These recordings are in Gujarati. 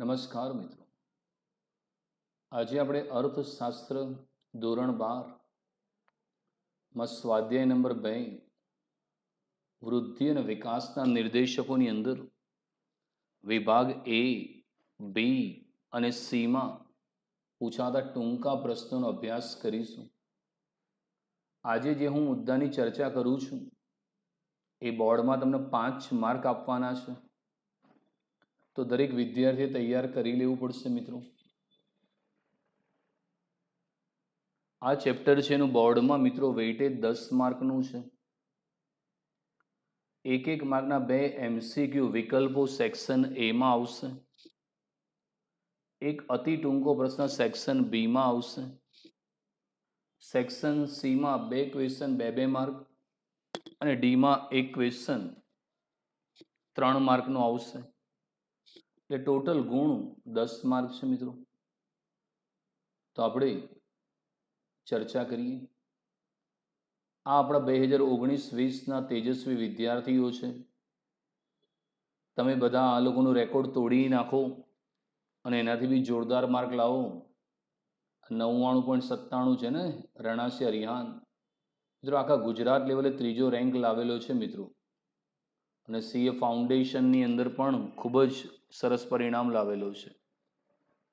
નમસ્કાર મિત્રો આજે આપણે અર્થશાસ્ત્ર ધોરણ બાર માં સ્વાધ્યાય નંબર બે વૃદ્ધિ અને વિકાસના નિર્દેશકોની અંદર વિભાગ એ બી અને સીમાં પૂછાતા ટૂંકા પ્રશ્નોનો અભ્યાસ કરીશું આજે જે હું મુદ્દાની ચર્ચા કરું છું એ બોર્ડમાં તમને પાંચ માર્ક આપવાના છે તો દરેક વિદ્યાર્થીએ તૈયાર કરી લેવું પડશે મિત્રો આ ચેપ્ટર છે એનું બોર્ડમાં મિત્રો વેઇટેજ દસ માર્કનું છે એક એક માર્કના બે એમસીક્યુ વિકલ્પો સેક્શન એમાં આવશે એક અતિ ટૂંકો પ્રશ્ન સેક્શન બીમાં આવશે સેક્શન સીમાં બે ક્વેશ્ચન બે બે માર્ક અને ડીમાં એક ક્વેશ્ચન ત્રણ માર્કનું આવશે એટલે ટોટલ ગુણ દસ માર્ક છે મિત્રો તો આપણે ચર્ચા કરીએ આ આપણા બે હજાર ઓગણીસ વીસના તેજસ્વી વિદ્યાર્થીઓ છે તમે બધા આ લોકોનો રેકોર્ડ તોડી નાખો અને એનાથી બી જોરદાર માર્ક લાવો નવ્વાણું પોઈન્ટ સત્તાણું છે ને રણાસી હરિહાન મિત્રો આખા ગુજરાત લેવલે ત્રીજો રેન્ક લાવેલો છે મિત્રો અને સીએ ફાઉન્ડેશનની અંદર પણ ખૂબ જ સરસ પરિણામ લાવેલો છે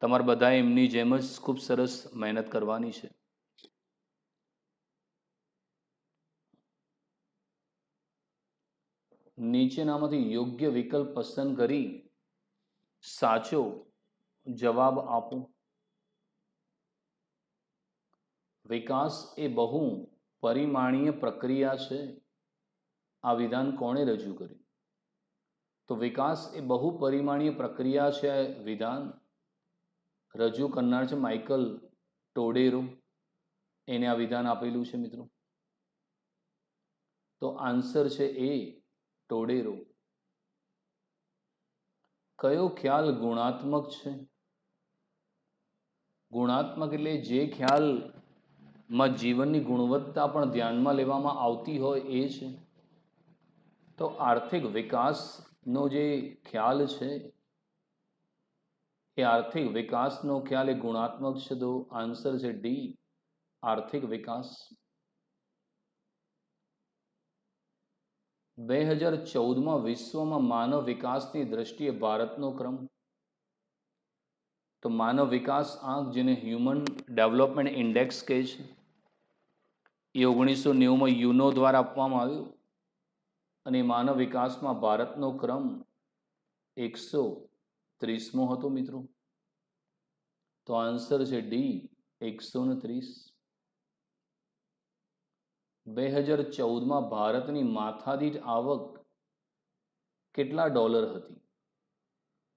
તમારે બધા એમની જેમ જ ખૂબ સરસ મહેનત કરવાની છે નીચેનામાંથી યોગ્ય વિકલ્પ પસંદ કરી સાચો જવાબ આપો વિકાસ એ બહુ પરિમાણીય પ્રક્રિયા છે આ વિધાન કોણે રજૂ કર્યું તો વિકાસ એ બહુ પરિમાણીય પ્રક્રિયા છે વિધાન રજૂ કરનાર છે માઇકલ ટોડેરો એને આ વિધાન આપેલું છે મિત્રો તો આન્સર છે એ ટોડેરો કયો ખ્યાલ ગુણાત્મક છે ગુણાત્મક એટલે જે ખ્યાલમાં જીવનની ગુણવત્તા પણ ધ્યાનમાં લેવામાં આવતી હોય એ છે તો આર્થિક વિકાસ નો જે ખ્યાલ છે એ આર્થિક વિકાસનો ખ્યાલ એ ગુણાત્મક છે તો આન્સર છે ડી આર્થિક વિકાસ બે હજાર ચૌદમાં વિશ્વમાં માનવ વિકાસની દ્રષ્ટિએ ભારતનો ક્રમ તો માનવ વિકાસ આંક જેને હ્યુમન ડેવલપમેન્ટ ઇન્ડેક્સ કહે છે એ ઓગણીસો નેવુંમાં યુનો દ્વારા આપવામાં આવ્યું અને માનવ વિકાસમાં ભારતનો ક્રમ એકસો ત્રીસમો હતો મિત્રો તો આન્સર છે ડી એકસો ત્રીસ બે હજાર ચૌદમાં ભારતની માથાદીઠ આવક કેટલા ડોલર હતી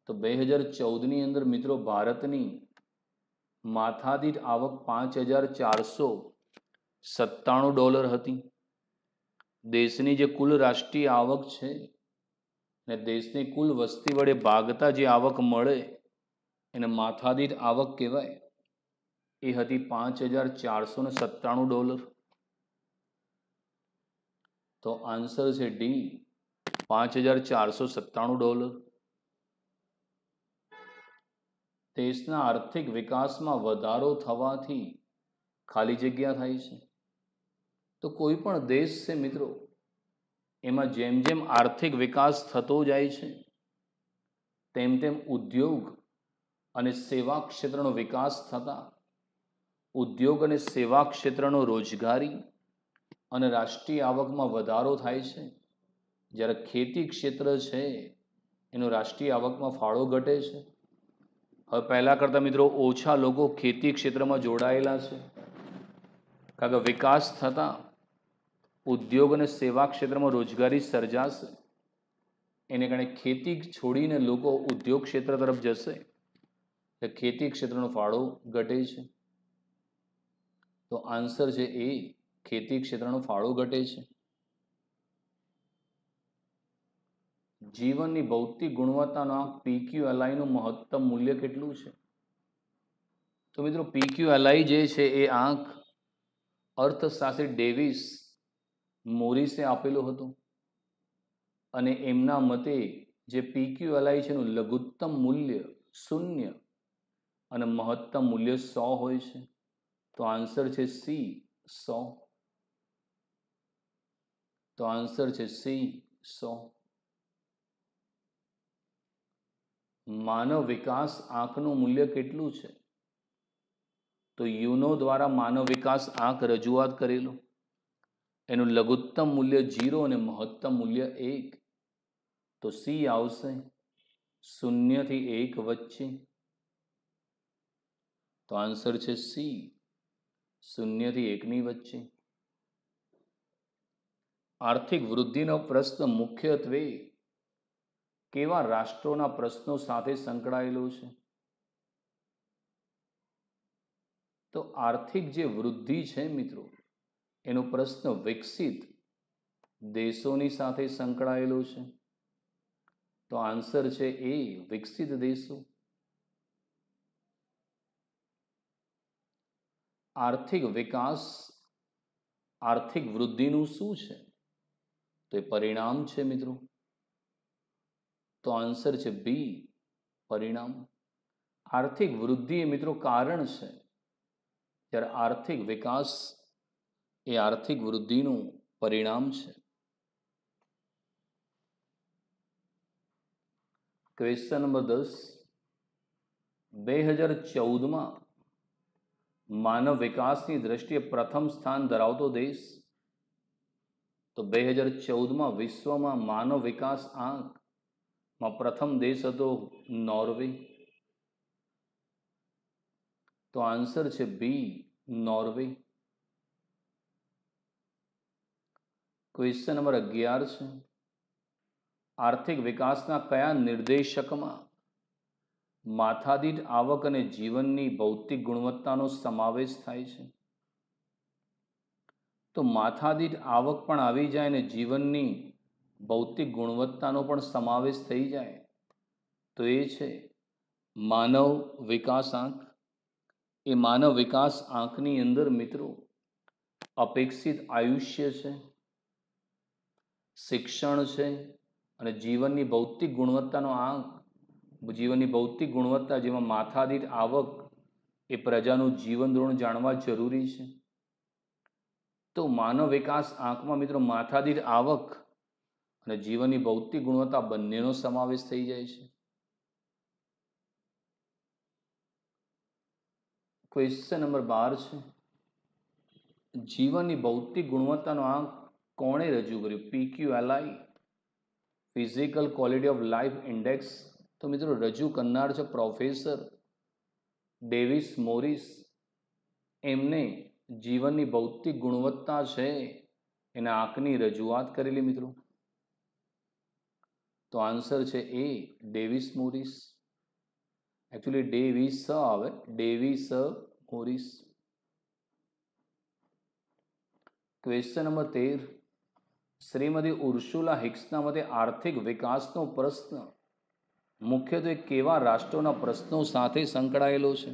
તો બે હજાર ચૌદની અંદર મિત્રો ભારતની માથાદીઠ આવક પાંચ હજાર ચારસો સત્તાણું ડોલર હતી દેશની જે કુલ રાષ્ટ્રીય આવક છે ને દેશની કુલ વસ્તી વડે ભાગતા જે આવક મળે એને માથાદીઠ આવક કહેવાય એ હતી પાંચ હજાર ચારસો ને સત્તાણું ડોલર તો આન્સર છે ડી પાંચ હજાર ચારસો સત્તાણું ડોલર દેશના આર્થિક વિકાસમાં વધારો થવાથી ખાલી જગ્યા થાય છે તો કોઈ પણ દેશ છે મિત્રો એમાં જેમ જેમ આર્થિક વિકાસ થતો જાય છે તેમ તેમ ઉદ્યોગ અને સેવા ક્ષેત્રનો વિકાસ થતાં ઉદ્યોગ અને સેવા ક્ષેત્રનો રોજગારી અને રાષ્ટ્રીય આવકમાં વધારો થાય છે જ્યારે ખેતી ક્ષેત્ર છે એનો રાષ્ટ્રીય આવકમાં ફાળો ઘટે છે હવે પહેલાં કરતાં મિત્રો ઓછા લોકો ખેતી ક્ષેત્રમાં જોડાયેલા છે કારણ કે વિકાસ થતાં ઉદ્યોગ અને સેવા ક્ષેત્રમાં રોજગારી સર્જાશે એને કારણે ખેતી છોડીને લોકો ઉદ્યોગ ક્ષેત્ર તરફ જશે એટલે ખેતી ક્ષેત્રનો ફાળો ઘટે છે તો આન્સર છે એ ખેતી ક્ષેત્રનો ફાળો ઘટે છે જીવનની ભૌતિક ગુણવત્તાના પીક્યુ એલઆઈનું મહત્તમ મૂલ્ય કેટલું છે તો મિત્રો પીક્યુ એલઆઈ જે છે એ આંખ અર્થશાસ્ત્રી ડેવિસ મોરિસે આપેલો હતો અને એમના મતે જે પીક્યુ એલઆઈ છે એનું લઘુત્તમ મૂલ્ય શૂન્ય અને મહત્તમ મૂલ્ય સો હોય છે તો આન્સર છે સી સો તો આન્સર છે સી સો માનવ વિકાસ આંખનું મૂલ્ય કેટલું છે તો યુનો દ્વારા માનવ વિકાસ આંખ રજૂઆત કરેલું એનું લઘુત્તમ મૂલ્ય જીરો અને મહત્તમ મૂલ્ય એક તો સી આવશે શૂન્યથી એક વચ્ચે તો આન્સર છે સી શૂન્યથી એકની વચ્ચે આર્થિક વૃદ્ધિનો પ્રશ્ન મુખ્યત્વે કેવા રાષ્ટ્રોના પ્રશ્નો સાથે સંકળાયેલો છે તો આર્થિક જે વૃદ્ધિ છે મિત્રો એનો પ્રશ્ન વિકસિત દેશોની સાથે સંકળાયેલો છે તો આન્સર છે એ વિકસિત દેશો આર્થિક વિકાસ આર્થિક વૃદ્ધિનું શું છે તો એ પરિણામ છે મિત્રો તો આન્સર છે બી પરિણામ આર્થિક વૃદ્ધિ એ મિત્રો કારણ છે જ્યારે આર્થિક વિકાસ એ આર્થિક વૃદ્ધિનું પરિણામ છે ક્વેશ્ચન નંબર દસ બે હજાર ચૌદમાં માનવ વિકાસની દ્રષ્ટિએ પ્રથમ સ્થાન ધરાવતો દેશ તો બે હજાર ચૌદમાં વિશ્વમાં માનવ વિકાસ આંકમાં પ્રથમ દેશ હતો નોર્વે તો આન્સર છે બી નોર્વે ક્વેશ્ચન નંબર અગિયાર છે આર્થિક વિકાસના કયા નિર્દેશકમાં માથાદીઠ આવક અને જીવનની ભૌતિક ગુણવત્તાનો સમાવેશ થાય છે તો માથાદીઠ આવક પણ આવી જાય અને જીવનની ભૌતિક ગુણવત્તાનો પણ સમાવેશ થઈ જાય તો એ છે માનવ વિકાસ આંક એ માનવ વિકાસ આંકની અંદર મિત્રો અપેક્ષિત આયુષ્ય છે શિક્ષણ છે અને જીવનની ભૌતિક ગુણવત્તાનો આંક જીવનની ભૌતિક ગુણવત્તા જેમાં માથાદીઠ આવક એ પ્રજાનું જીવન ધોરણ જાણવા જરૂરી છે તો માનવ વિકાસ આંકમાં મિત્રો માથાદીઠ આવક અને જીવનની ભૌતિક ગુણવત્તા બંનેનો સમાવેશ થઈ જાય છે ક્વેશ્ચન નંબર બાર છે જીવનની ભૌતિક ગુણવત્તાનો આંક કોણે રજૂ કર્યું P Q L I physical quality of life index તો મિત્રો રજૂ કરનાર છે પ્રોફેસર ડેવિસ મોરિસ એમને જીવનની ભૌતિક ગુણવત્તા છે એના આંખની રજૂઆત કરેલી મિત્રો તો આન્સર છે એ ડેવિસ મોરિસ એકચ્યુઅલી ડેવિસ સ આવે ડેવિસ મોરિસ ક્વેશ્ચન નંબર તેર શ્રીમતી ઉર્સુલા હિક્સના મતે આર્થિક વિકાસનો પ્રશ્ન મુખ્યત્વે કેવા રાષ્ટ્રોના પ્રશ્નો સાથે સંકળાયેલો છે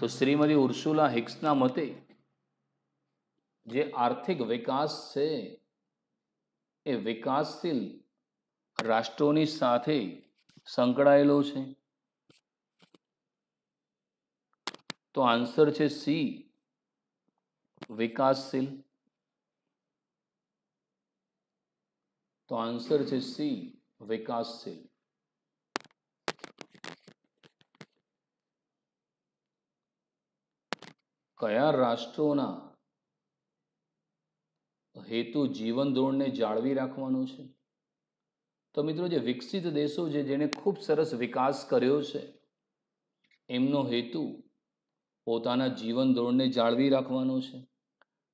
તો શ્રીમતી ઉર્સુલા હિક્સના મતે જે આર્થિક વિકાસ છે એ વિકાસશીલ રાષ્ટ્રોની સાથે સંકળાયેલો છે તો આન્સર છે સી વિકાસશીલ તો આન્સર છે સી વિકાસશીલ કયા રાષ્ટ્રોના હેતુ જીવન ધોરણને જાળવી રાખવાનો છે તો મિત્રો જે વિકસિત દેશો છે જેણે ખૂબ સરસ વિકાસ કર્યો છે એમનો હેતુ પોતાના જીવન ધોરણને જાળવી રાખવાનો છે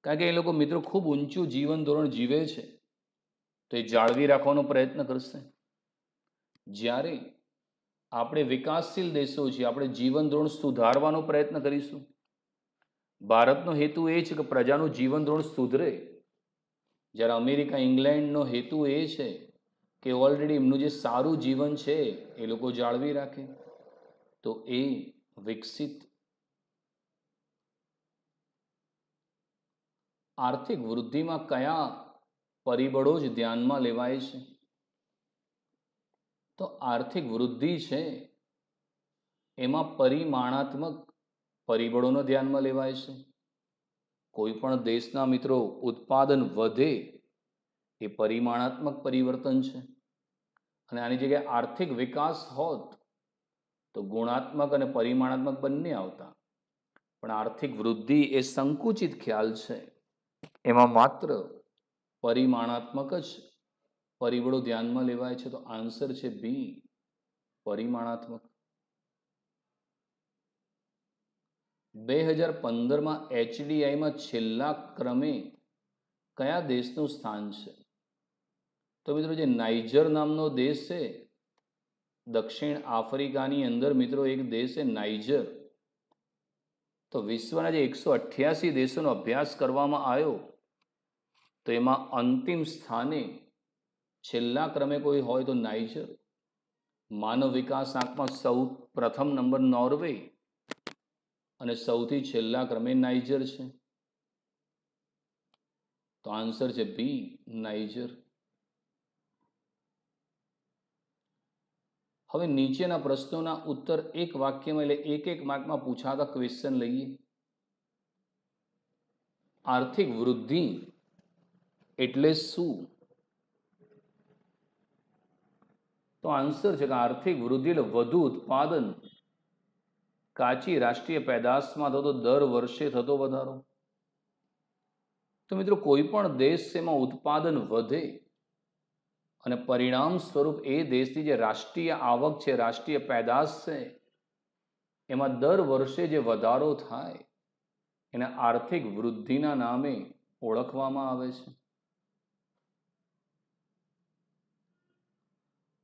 કારણ કે એ લોકો મિત્રો ખૂબ ઊંચું જીવન ધોરણ જીવે છે તો એ જાળવી રાખવાનો પ્રયત્ન કરશે જ્યારે આપણે વિકાસશીલ દેશો છીએ આપણે જીવન ધોરણ સુધારવાનો પ્રયત્ન કરીશું ભારતનો હેતુ એ છે કે પ્રજાનું જીવન ધોરણ સુધરે જ્યારે અમેરિકા ઇંગ્લેન્ડનો હેતુ એ છે કે ઓલરેડી એમનું જે સારું જીવન છે એ લોકો જાળવી રાખે તો એ વિકસિત આર્થિક વૃદ્ધિમાં કયા પરિબળો જ ધ્યાનમાં લેવાય છે તો આર્થિક વૃદ્ધિ છે એમાં પરિમાણાત્મક પરિબળોને ધ્યાનમાં લેવાય છે કોઈ પણ દેશના મિત્રો ઉત્પાદન વધે એ પરિમાણાત્મક પરિવર્તન છે અને આની જગ્યાએ આર્થિક વિકાસ હોત તો ગુણાત્મક અને પરિમાણાત્મક બંને આવતા પણ આર્થિક વૃદ્ધિ એ સંકુચિત ખ્યાલ છે એમાં માત્ર પરિમાણાત્મક જ પરિબળો ધ્યાનમાં લેવાય છે તો આન્સર છે બી પરિમાણાત્મક બે હજાર પંદરમાં એચડીઆઈમાં છેલ્લા ક્રમે કયા દેશનું સ્થાન છે તો મિત્રો જે નાઇજર નામનો દેશ છે દક્ષિણ આફ્રિકાની અંદર મિત્રો એક દેશ છે નાઇજર તો વિશ્વના જે એકસો અઠ્યાસી દેશોનો અભ્યાસ કરવામાં આવ્યો તો એમાં અંતિમ સ્થાને છેલ્લા ક્રમે કોઈ હોય તો નાઇજર માનવ વિકાસ આંકમાં સૌ પ્રથમ નંબર નોર્વે અને સૌથી છેલ્લા ક્રમે નાઇજર છે તો આન્સર છે બી નાઇજર હવે નીચેના પ્રશ્નોના ઉત્તર એક વાક્યમાં એટલે એક એક માર્કમાં પૂછાતા ક્વેશ્ચન લઈએ આર્થિક વૃદ્ધિ એટલે શું તો આન્સર છે કે આર્થિક વૃદ્ધિ એટલે વધુ ઉત્પાદન કાચી રાષ્ટ્રીય પેદાશમાં થતો દર વર્ષે થતો વધારો તો મિત્રો કોઈ પણ દેશ એમાં ઉત્પાદન વધે અને પરિણામ સ્વરૂપ એ દેશની જે રાષ્ટ્રીય આવક છે રાષ્ટ્રીય પેદાશ છે એમાં દર વર્ષે જે વધારો થાય એને આર્થિક વૃદ્ધિના નામે ઓળખવામાં આવે છે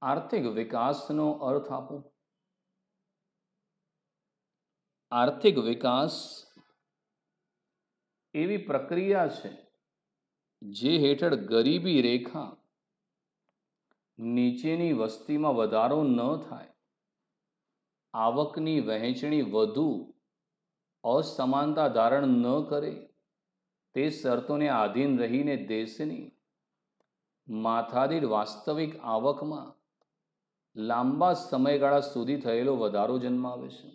આર્થિક વિકાસનો અર્થ આપો આર્થિક વિકાસ એવી પ્રક્રિયા છે જે હેઠળ ગરીબી રેખા નીચેની વસ્તીમાં વધારો ન થાય આવકની વહેંચણી વધુ અસમાનતા ધારણ ન કરે તે શરતોને આધીન રહીને દેશની માથાદીઠ વાસ્તવિક આવકમાં લાંબા સમયગાળા સુધી થયેલો વધારો જન્માવે છે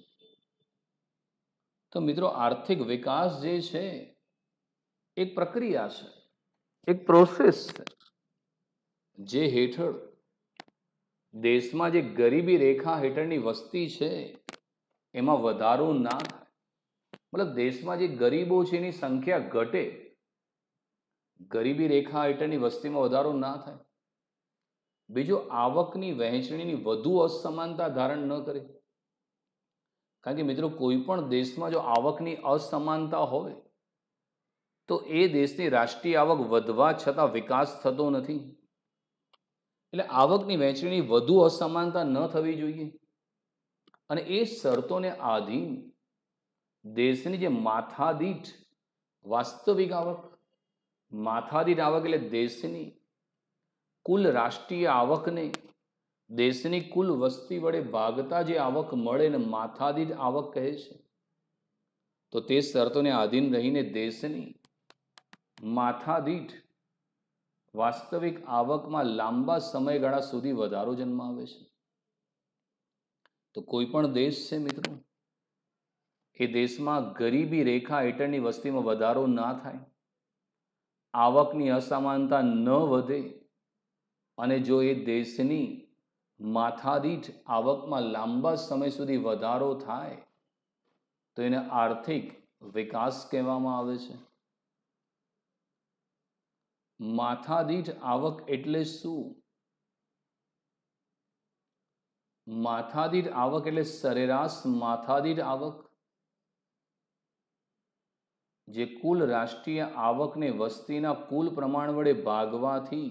તો મિત્રો આર્થિક વિકાસ જે છે એક પ્રક્રિયા છે એક પ્રોસેસ છે જે હેઠળ દેશમાં જે ગરીબી રેખા હેઠળની વસ્તી છે એમાં વધારો ના થાય મતલબ દેશમાં જે ગરીબો છે એની સંખ્યા ઘટે ગરીબી રેખા હેઠળની વસ્તીમાં વધારો ના થાય બીજો આવકની વહેંચણીની વધુ અસમાનતા ધારણ ન કરે કારણ કે મિત્રો કોઈ પણ દેશમાં જો આવકની અસમાનતા હોય તો એ દેશની રાષ્ટ્રીય આવક વધવા છતાં વિકાસ થતો નથી એટલે આવકની વહેંચણીની વધુ અસમાનતા ન થવી જોઈએ અને એ શરતોને આધીન દેશની જે માથાદીઠ વાસ્તવિક આવક માથાદીઠ આવક એટલે દેશની કુલ રાષ્ટ્રીય આવકને દેશની કુલ વસ્તી વડે ભાગતા જે આવક મળે ને માથાદીઠ આવક કહે છે તો તે શરતોને આધીન રહીને દેશની માથાદીઠ વાસ્તવિક આવકમાં લાંબા સમયગાળા સુધી વધારો જન્માવે છે તો કોઈ પણ દેશ છે મિત્રો એ દેશમાં ગરીબી રેખા હેઠળની વસ્તીમાં વધારો ના થાય આવકની અસમાનતા ન વધે અને જો એ દેશની માથાદીઠ આવકમાં લાંબા સમય સુધી વધારો થાય તો એને આર્થિક વિકાસ કહેવામાં આવે છે માથાદીઠ આવક એટલે શું માથાદીઠ આવક એટલે સરેરાશ માથાદીઠ આવક જે કુલ રાષ્ટ્રીય આવકને વસ્તીના કુલ પ્રમાણ વડે ભાગવાથી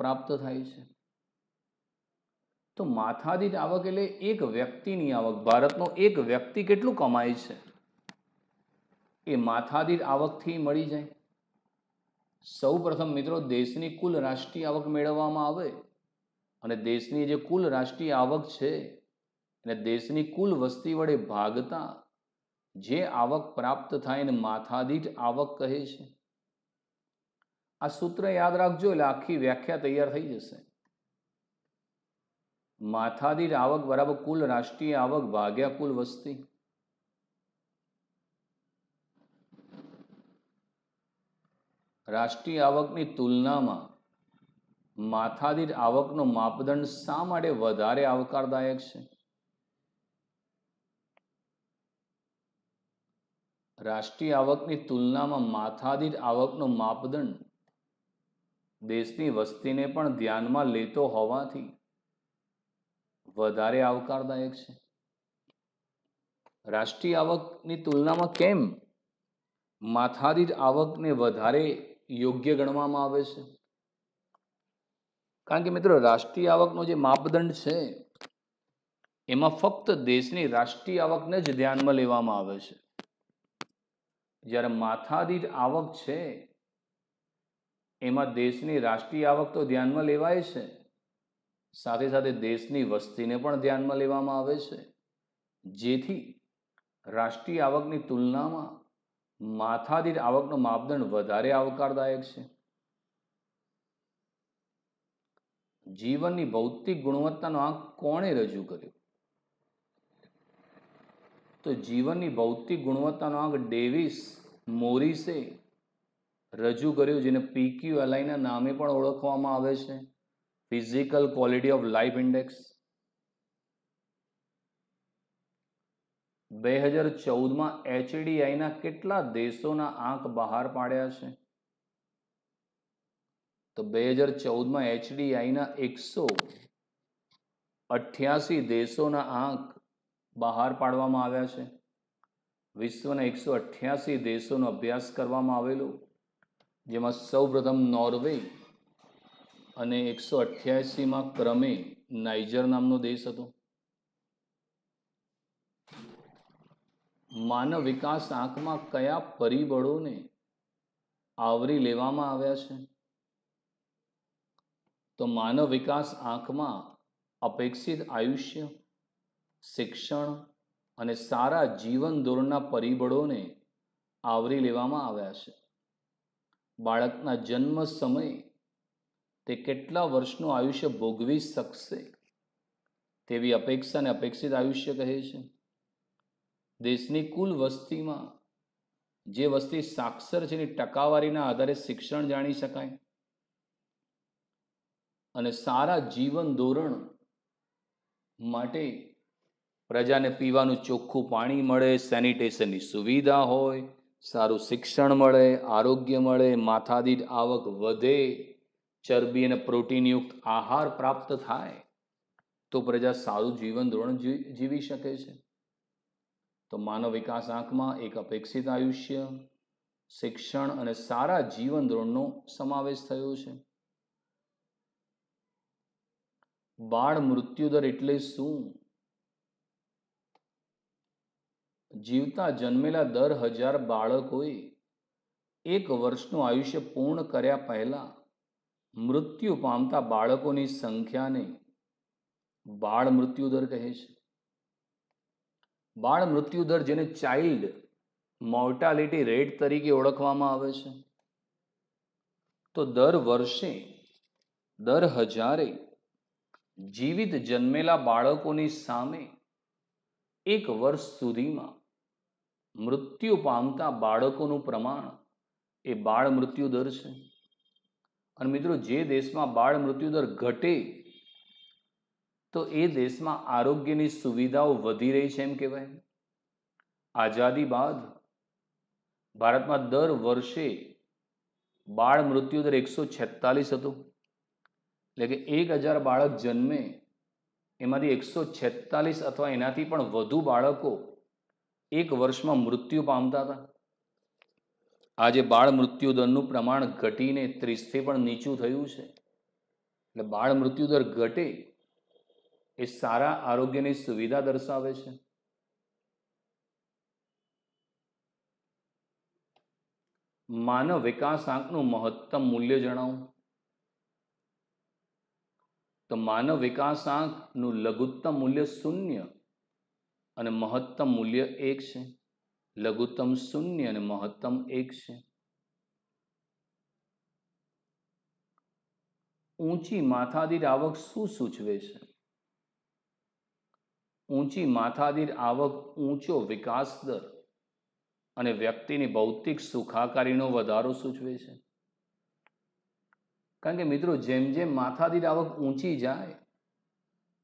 પ્રાપ્ત થાય છે તો માથાદીઠ આવક એટલે એક વ્યક્તિની આવક ભારતનો એક વ્યક્તિ કેટલું કમાય છે એ માથાદીઠ આવકથી મળી જાય સૌ પ્રથમ મિત્રો દેશની કુલ રાષ્ટ્રીય આવક મેળવવામાં આવે અને દેશની જે કુલ રાષ્ટ્રીય આવક છે અને દેશની કુલ વસ્તી વડે ભાગતા જે આવક પ્રાપ્ત થાય એને માથાદીઠ આવક કહે છે આ સૂત્ર યાદ રાખજો એટલે આખી વ્યાખ્યા તૈયાર થઈ જશે માથાદીઠ આવક બરાબર કુલ રાષ્ટ્રીય આવક ભાગ્યા કુલ વસ્તી રાષ્ટ્રીય આવકની તુલનામાં માથાદીઠ આવકનો માપદંડ શા માટે વધારે આવકારદાયક છે રાષ્ટ્રીય આવકની તુલનામાં માથાદીઠ આવકનો માપદંડ દેશની વસ્તીને પણ ધ્યાનમાં લેતો હોવાથી વધારે આવકારદાયક છે રાષ્ટ્રીય આવકની તુલનામાં કેમ માથાદીઠ આવકને વધારે યોગ્ય ગણવામાં આવે છે કારણ કે મિત્રો રાષ્ટ્રીય આવકનો જે માપદંડ છે એમાં ફક્ત દેશની રાષ્ટ્રીય આવકને જ ધ્યાનમાં લેવામાં આવે છે જ્યારે માથાદીઠ આવક છે એમાં દેશની રાષ્ટ્રીય આવક તો ધ્યાનમાં લેવાય છે સાથે સાથે દેશની વસ્તીને પણ ધ્યાનમાં લેવામાં આવે છે જેથી રાષ્ટ્રીય આવકની તુલનામાં માથાદીઠ આવકનો માપદંડ વધારે આવકારદાયક છે જીવનની ભૌતિક ગુણવત્તાનો આંક કોણે રજૂ કર્યો તો જીવનની ભૌતિક ગુણવત્તાનો આંક ડેવિસ મોરિસે રજૂ કર્યું જેને પીક્યુ એલઆઈના નામે પણ ઓળખવામાં આવે છે physical quality of life index બે હજાર ચૌદમાં એચડીઆઈના કેટલા દેશોના આંક બહાર પાડ્યા છે તો બે હજાર ચૌદમાં એચડીઆઈના એકસો અઠ્યાસી દેશોના આંક બહાર પાડવામાં આવ્યા છે વિશ્વના એકસો અઠ્યાસી દેશોનો અભ્યાસ કરવામાં આવેલો જેમાં સૌપ્રથમ નોર્વે અને એકસો અઠ્યાસીમાં ક્રમે નાઇજર નામનો દેશ હતો માનવ વિકાસ આંખમાં કયા પરિબળોને આવરી લેવામાં આવ્યા છે તો માનવ વિકાસ આંખમાં અપેક્ષિત આયુષ્ય શિક્ષણ અને સારા જીવન ધોરણના પરિબળોને આવરી લેવામાં આવ્યા છે બાળકના જન્મ સમયે તે કેટલા વર્ષનું આયુષ્ય ભોગવી શકશે તેવી અપેક્ષાને અપેક્ષિત આયુષ્ય કહે છે દેશની કુલ વસ્તીમાં જે વસ્તી સાક્ષર છે એની ટકાવારીના આધારે શિક્ષણ જાણી શકાય અને સારા જીવન ધોરણ માટે પ્રજાને પીવાનું ચોખ્ખું પાણી મળે સેનિટેશનની સુવિધા હોય સારું શિક્ષણ મળે આરોગ્ય મળે માથાદીઠ આવક વધે ચરબી અને પ્રોટીનયુક્ત આહાર પ્રાપ્ત થાય તો પ્રજા સારું જીવન ધોરણ જીવી શકે છે તો માનવ વિકાસ આંકમાં એક અપેક્ષિત આયુષ્ય શિક્ષણ અને સારા જીવન ધોરણનો સમાવેશ થયો છે બાળ મૃત્યુદર એટલે શું જીવતા જન્મેલા દર હજાર બાળકોએ એક વર્ષનું આયુષ્ય પૂર્ણ કર્યા પહેલાં મૃત્યુ પામતા બાળકોની સંખ્યાને બાળ મૃત્યુદર કહે છે બાળ મૃત્યુદર જેને ચાઇલ્ડ મોર્ટાલિટી રેટ તરીકે ઓળખવામાં આવે છે તો દર વર્ષે દર હજારે જીવિત જન્મેલા બાળકોની સામે એક વર્ષ સુધીમાં મૃત્યુ પામતા બાળકોનું પ્રમાણ એ બાળ મૃત્યુ દર છે અને મિત્રો જે દેશમાં બાળ મૃત્યુ દર ઘટે તો એ દેશમાં આરોગ્યની સુવિધાઓ વધી રહી છે એમ કહેવાય આઝાદી બાદ ભારતમાં દર વર્ષે બાળ મૃત્યુ દર એકસો છેતાલીસ હતો એટલે કે એક હજાર બાળક જન્મે એમાંથી એકસો છેતાલીસ અથવા એનાથી પણ વધુ બાળકો એક વર્ષમાં મૃત્યુ પામતા હતા આજે બાળ મૃત્યુદરનું પ્રમાણ ઘટીને ત્રીસથી પણ નીચું થયું છે એટલે બાળ મૃત્યુદર ઘટે એ સારા આરોગ્યની સુવિધા દર્શાવે છે માનવ વિકાસ આંકનું મહત્તમ મૂલ્ય જણાવું તો માનવ વિકાસ આંકનું લઘુત્તમ મૂલ્ય શૂન્ય અને મહત્તમ મૂલ્ય એક છે લઘુત્તમ શૂન્ય અને મહત્તમ એક છે ઊંચી માથાદીર આવક શું સૂચવે છે ઊંચી માથાદીર આવક ઊંચો વિકાસ દર અને વ્યક્તિની ભૌતિક સુખાકારીનો વધારો સૂચવે છે કારણ કે મિત્રો જેમ જેમ માથાદીર આવક ઊંચી જાય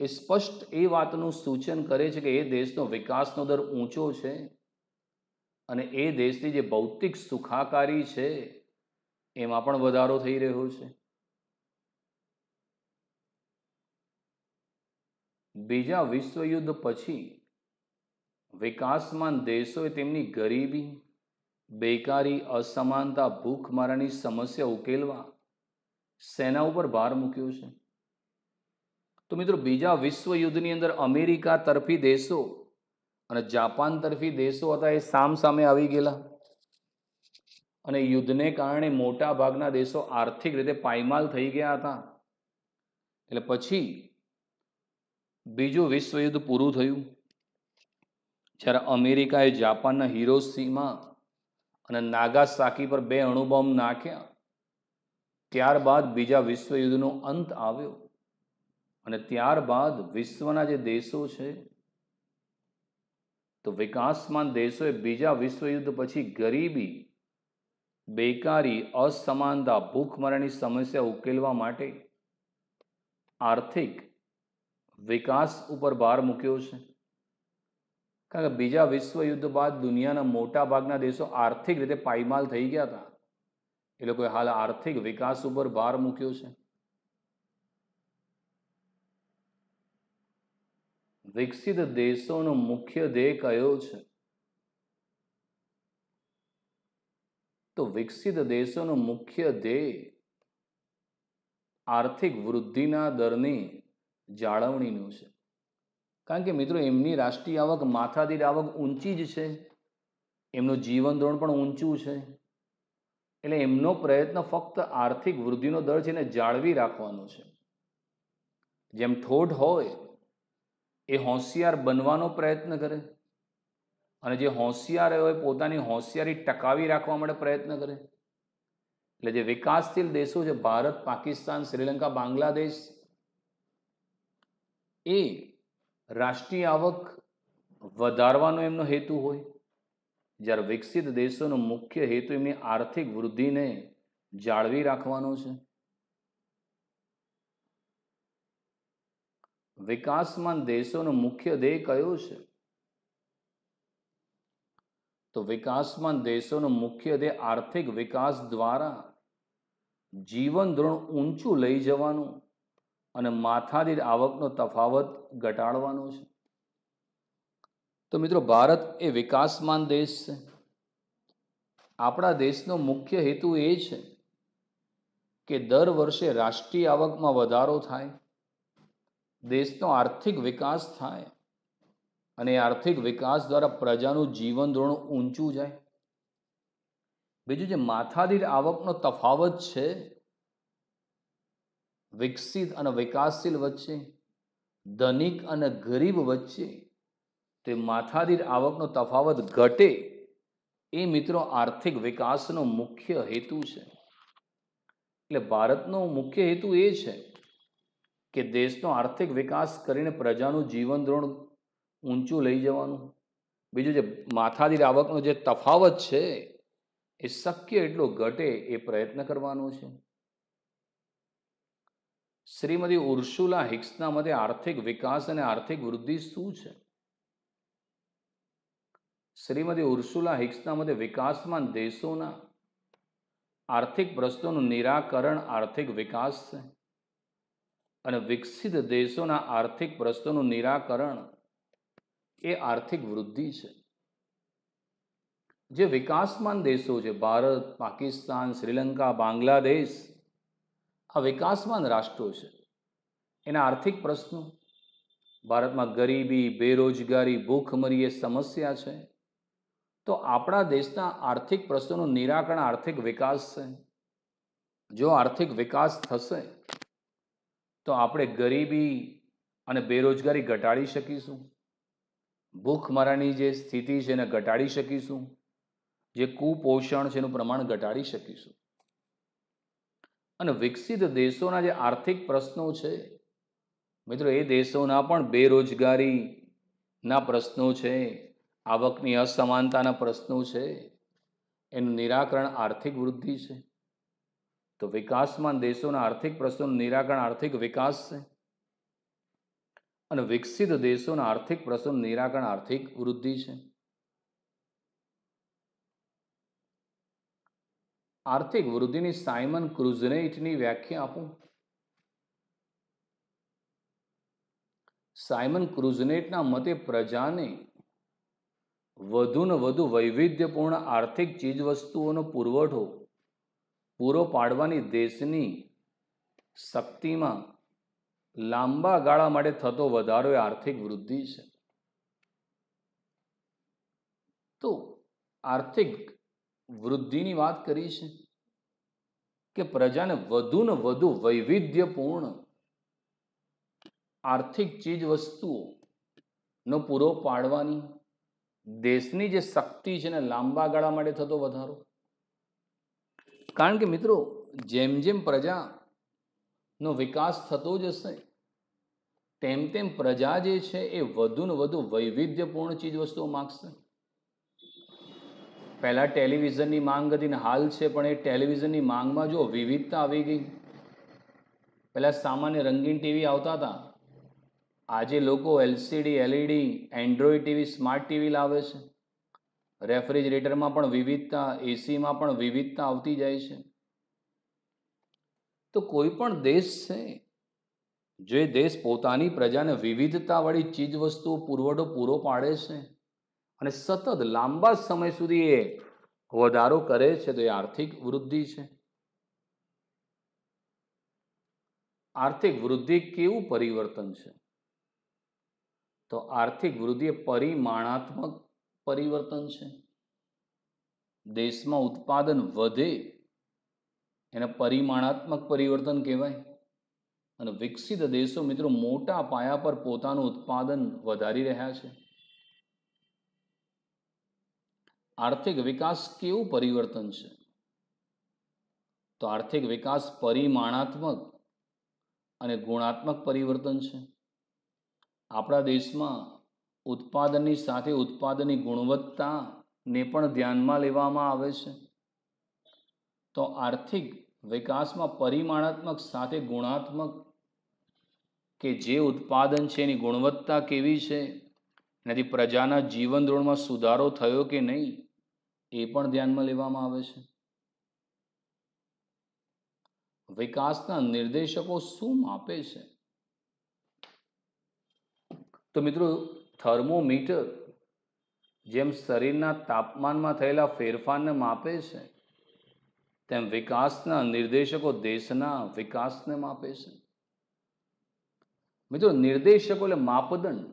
એ સ્પષ્ટ એ વાતનું સૂચન કરે છે કે એ દેશનો વિકાસનો દર ઊંચો છે અને એ દેશની જે ભૌતિક સુખાકારી છે એમાં પણ વધારો થઈ રહ્યો છે બીજા વિશ્વયુદ્ધ પછી વિકાસમાન દેશોએ તેમની ગરીબી બેકારી અસમાનતા ભૂખમરાની સમસ્યા ઉકેલવા સેના ઉપર ભાર મૂક્યો છે તો મિત્રો બીજા વિશ્વયુદ્ધની અંદર અમેરિકા તરફી દેશો અને જાપાન તરફી દેશો હતા એ સામસામે આવી ગયેલા અને યુદ્ધને કારણે મોટા ભાગના દેશો આર્થિક રીતે પાયમાલ થઈ ગયા હતા એટલે પછી બીજું વિશ્વયુદ્ધ પૂરું થયું જ્યારે અમેરિકાએ જાપાનના હિરોસીમા અને નાગાસાકી પર બે અણુબોમ્બ નાખ્યા ત્યારબાદ બીજા વિશ્વયુદ્ધનો અંત આવ્યો અને ત્યારબાદ વિશ્વના જે દેશો છે તો વિકાસમાન દેશોએ બીજા વિશ્વયુદ્ધ પછી ગરીબી બેકારી અસમાનતા ભૂખમરણની સમસ્યા ઉકેલવા માટે આર્થિક વિકાસ ઉપર ભાર મૂક્યો છે કારણ કે બીજા વિશ્વયુદ્ધ બાદ દુનિયાના મોટા ભાગના દેશો આર્થિક રીતે પાયમાલ થઈ ગયા હતા એ લોકોએ હાલ આર્થિક વિકાસ ઉપર ભાર મૂક્યો છે વિકસિત દેશોનો મુખ્ય ધ્યેય કયો છે તો વિકસિત દેશોનો મુખ્ય ધ્યેય આર્થિક વૃદ્ધિના દરની જાળવણીનું છે કારણ કે મિત્રો એમની રાષ્ટ્રીય આવક માથાદીઠ આવક ઊંચી જ છે એમનું જીવન ધોરણ પણ ઊંચું છે એટલે એમનો પ્રયત્ન ફક્ત આર્થિક વૃદ્ધિનો દર છે એને જાળવી રાખવાનો છે જેમ ઠોઢ હોય એ હોશિયાર બનવાનો પ્રયત્ન કરે અને જે હોશિયાર હોય પોતાની હોશિયારી ટકાવી રાખવા માટે પ્રયત્ન કરે એટલે જે વિકાસશીલ દેશો છે ભારત પાકિસ્તાન શ્રીલંકા બાંગ્લાદેશ એ રાષ્ટ્રીય આવક વધારવાનો એમનો હેતુ હોય જ્યારે વિકસિત દેશોનો મુખ્ય હેતુ એમની આર્થિક વૃદ્ધિને જાળવી રાખવાનો છે વિકાસમાન દેશોનો મુખ્ય ધ્યેય કયો છે તો વિકાસમાન દેશોનો મુખ્ય ધ્યેય આર્થિક વિકાસ દ્વારા જીવન ધોરણ ઊંચું લઈ જવાનું અને માથાદીઠ આવકનો તફાવત ઘટાડવાનો છે તો મિત્રો ભારત એ વિકાસમાન દેશ છે આપણા દેશનો મુખ્ય હેતુ એ છે કે દર વર્ષે રાષ્ટ્રીય આવકમાં વધારો થાય દેશનો આર્થિક વિકાસ થાય અને આર્થિક વિકાસ દ્વારા પ્રજાનું જીવન ધોરણ ઊંચું જાય બીજું જે માથાદીર આવકનો તફાવત છે વિકસિત અને વિકાસશીલ વચ્ચે ધનિક અને ગરીબ વચ્ચે તે માથાદીર આવકનો તફાવત ઘટે એ મિત્રો આર્થિક વિકાસનો મુખ્ય હેતુ છે એટલે ભારતનો મુખ્ય હેતુ એ છે કે દેશનો આર્થિક વિકાસ કરીને પ્રજાનું જીવન ધોરણ ઊંચું લઈ જવાનું બીજું જે માથાદીર આવકનો જે તફાવત છે એ શક્ય એટલો ઘટે એ પ્રયત્ન કરવાનો છે શ્રીમતી ઉર્સુલા હિક્સના મતે આર્થિક વિકાસ અને આર્થિક વૃદ્ધિ શું છે શ્રીમતી ઉર્સુલા હિક્સના મતે વિકાસમાન દેશોના આર્થિક પ્રશ્નોનું નિરાકરણ આર્થિક વિકાસ છે અને વિકસિત દેશોના આર્થિક પ્રશ્નોનું નિરાકરણ એ આર્થિક વૃદ્ધિ છે જે વિકાસમાન દેશો છે ભારત પાકિસ્તાન શ્રીલંકા બાંગ્લાદેશ આ વિકાસમાન રાષ્ટ્રો છે એના આર્થિક પ્રશ્નો ભારતમાં ગરીબી બેરોજગારી ભૂખમરી એ સમસ્યા છે તો આપણા દેશના આર્થિક પ્રશ્નોનું નિરાકરણ આર્થિક વિકાસ છે જો આર્થિક વિકાસ થશે તો આપણે ગરીબી અને બેરોજગારી ઘટાડી શકીશું ભૂખમરાની જે સ્થિતિ છે એને ઘટાડી શકીશું જે કુપોષણ છે એનું પ્રમાણ ઘટાડી શકીશું અને વિકસિત દેશોના જે આર્થિક પ્રશ્નો છે મિત્રો એ દેશોના પણ બેરોજગારીના પ્રશ્નો છે આવકની અસમાનતાના પ્રશ્નો છે એનું નિરાકરણ આર્થિક વૃદ્ધિ છે તો વિકાસમાં દેશોના આર્થિક પ્રશ્નોનું નિરાકરણ આર્થિક વિકાસ છે અને વિકસિત દેશોના આર્થિક પ્રશ્નોનું નિરાકરણ આર્થિક વૃદ્ધિ છે આર્થિક વૃદ્ધિની સાયમન ક્રુઝનેટની વ્યાખ્યા આપું સાયમન ક્રુઝનેટના મતે પ્રજાને વધુને વધુ વૈવિધ્યપૂર્ણ આર્થિક ચીજવસ્તુઓનો પુરવઠો પૂરો પાડવાની દેશની શક્તિમાં લાંબા ગાળા માટે થતો વધારો એ આર્થિક વૃદ્ધિ છે તો આર્થિક વૃદ્ધિની વાત કરી છે કે પ્રજાને વધુ ને વધુ વૈવિધ્યપૂર્ણ આર્થિક ચીજ વસ્તુઓનો પૂરો પાડવાની દેશની જે શક્તિ છે ને લાંબા ગાળા માટે થતો વધારો કારણ કે મિત્રો જેમ જેમ પ્રજાનો વિકાસ થતો જશે તેમ તેમ પ્રજા જે છે એ વધુ ને વધુ વૈવિધ્યપૂર્ણ ચીજ વસ્તુઓ માગશે પહેલાં ટેલિવિઝનની માંગ હતી ને હાલ છે પણ એ ટેલિવિઝનની માંગમાં જો વિવિધતા આવી ગઈ પહેલાં સામાન્ય રંગીન ટીવી આવતા હતા આજે લોકો LCD LED android TV smart TV લાવે છે રેફ્રિજરેટરમાં પણ વિવિધતા એસીમાં પણ વિવિધતા આવતી જાય છે તો કોઈ પણ દેશ છે જે દેશ પોતાની પ્રજાને વિવિધતાવાળી ચીજ વસ્તુઓ પુરવઠો પૂરો પાડે છે અને સતત લાંબા સમય સુધી એ વધારો કરે છે તો એ આર્થિક વૃદ્ધિ છે આર્થિક વૃદ્ધિ કેવું પરિવર્તન છે તો આર્થિક વૃદ્ધિ એ પરિમાણાત્મક પરિવર્તન છે દેશમાં ઉત્પાદન વધે એને પરિમાણાત્મક પરિવર્તન કહેવાય અને વિકસિત દેશો મિત્રો મોટા પાયા પર પોતાનું ઉત્પાદન વધારી રહ્યા છે આર્થિક વિકાસ કેવું પરિવર્તન છે તો આર્થિક વિકાસ પરિમાણાત્મક અને ગુણાત્મક પરિવર્તન છે આપણા દેશમાં ઉત્પાદનની સાથે ઉત્પાદનની ગુણવત્તાને પણ ધ્યાનમાં લેવામાં આવે છે તો આર્થિક વિકાસમાં પરિમાણાત્મક સાથે ગુણાત્મક કે જે ઉત્પાદન છે એની ગુણવત્તા કેવી છે એનાથી પ્રજાના જીવન ધોરણમાં સુધારો થયો કે નહીં એ પણ ધ્યાનમાં લેવામાં આવે છે વિકાસના નિર્દેશકો શું માપે છે તો મિત્રો થર્મોમીટર જેમ શરીરના તાપમાનમાં થયેલા ફેરફારને માપે છે તેમ વિકાસના નિર્દેશકો દેશના વિકાસને માપે છે મિત્રો નિર્દેશકો એટલે માપદંડ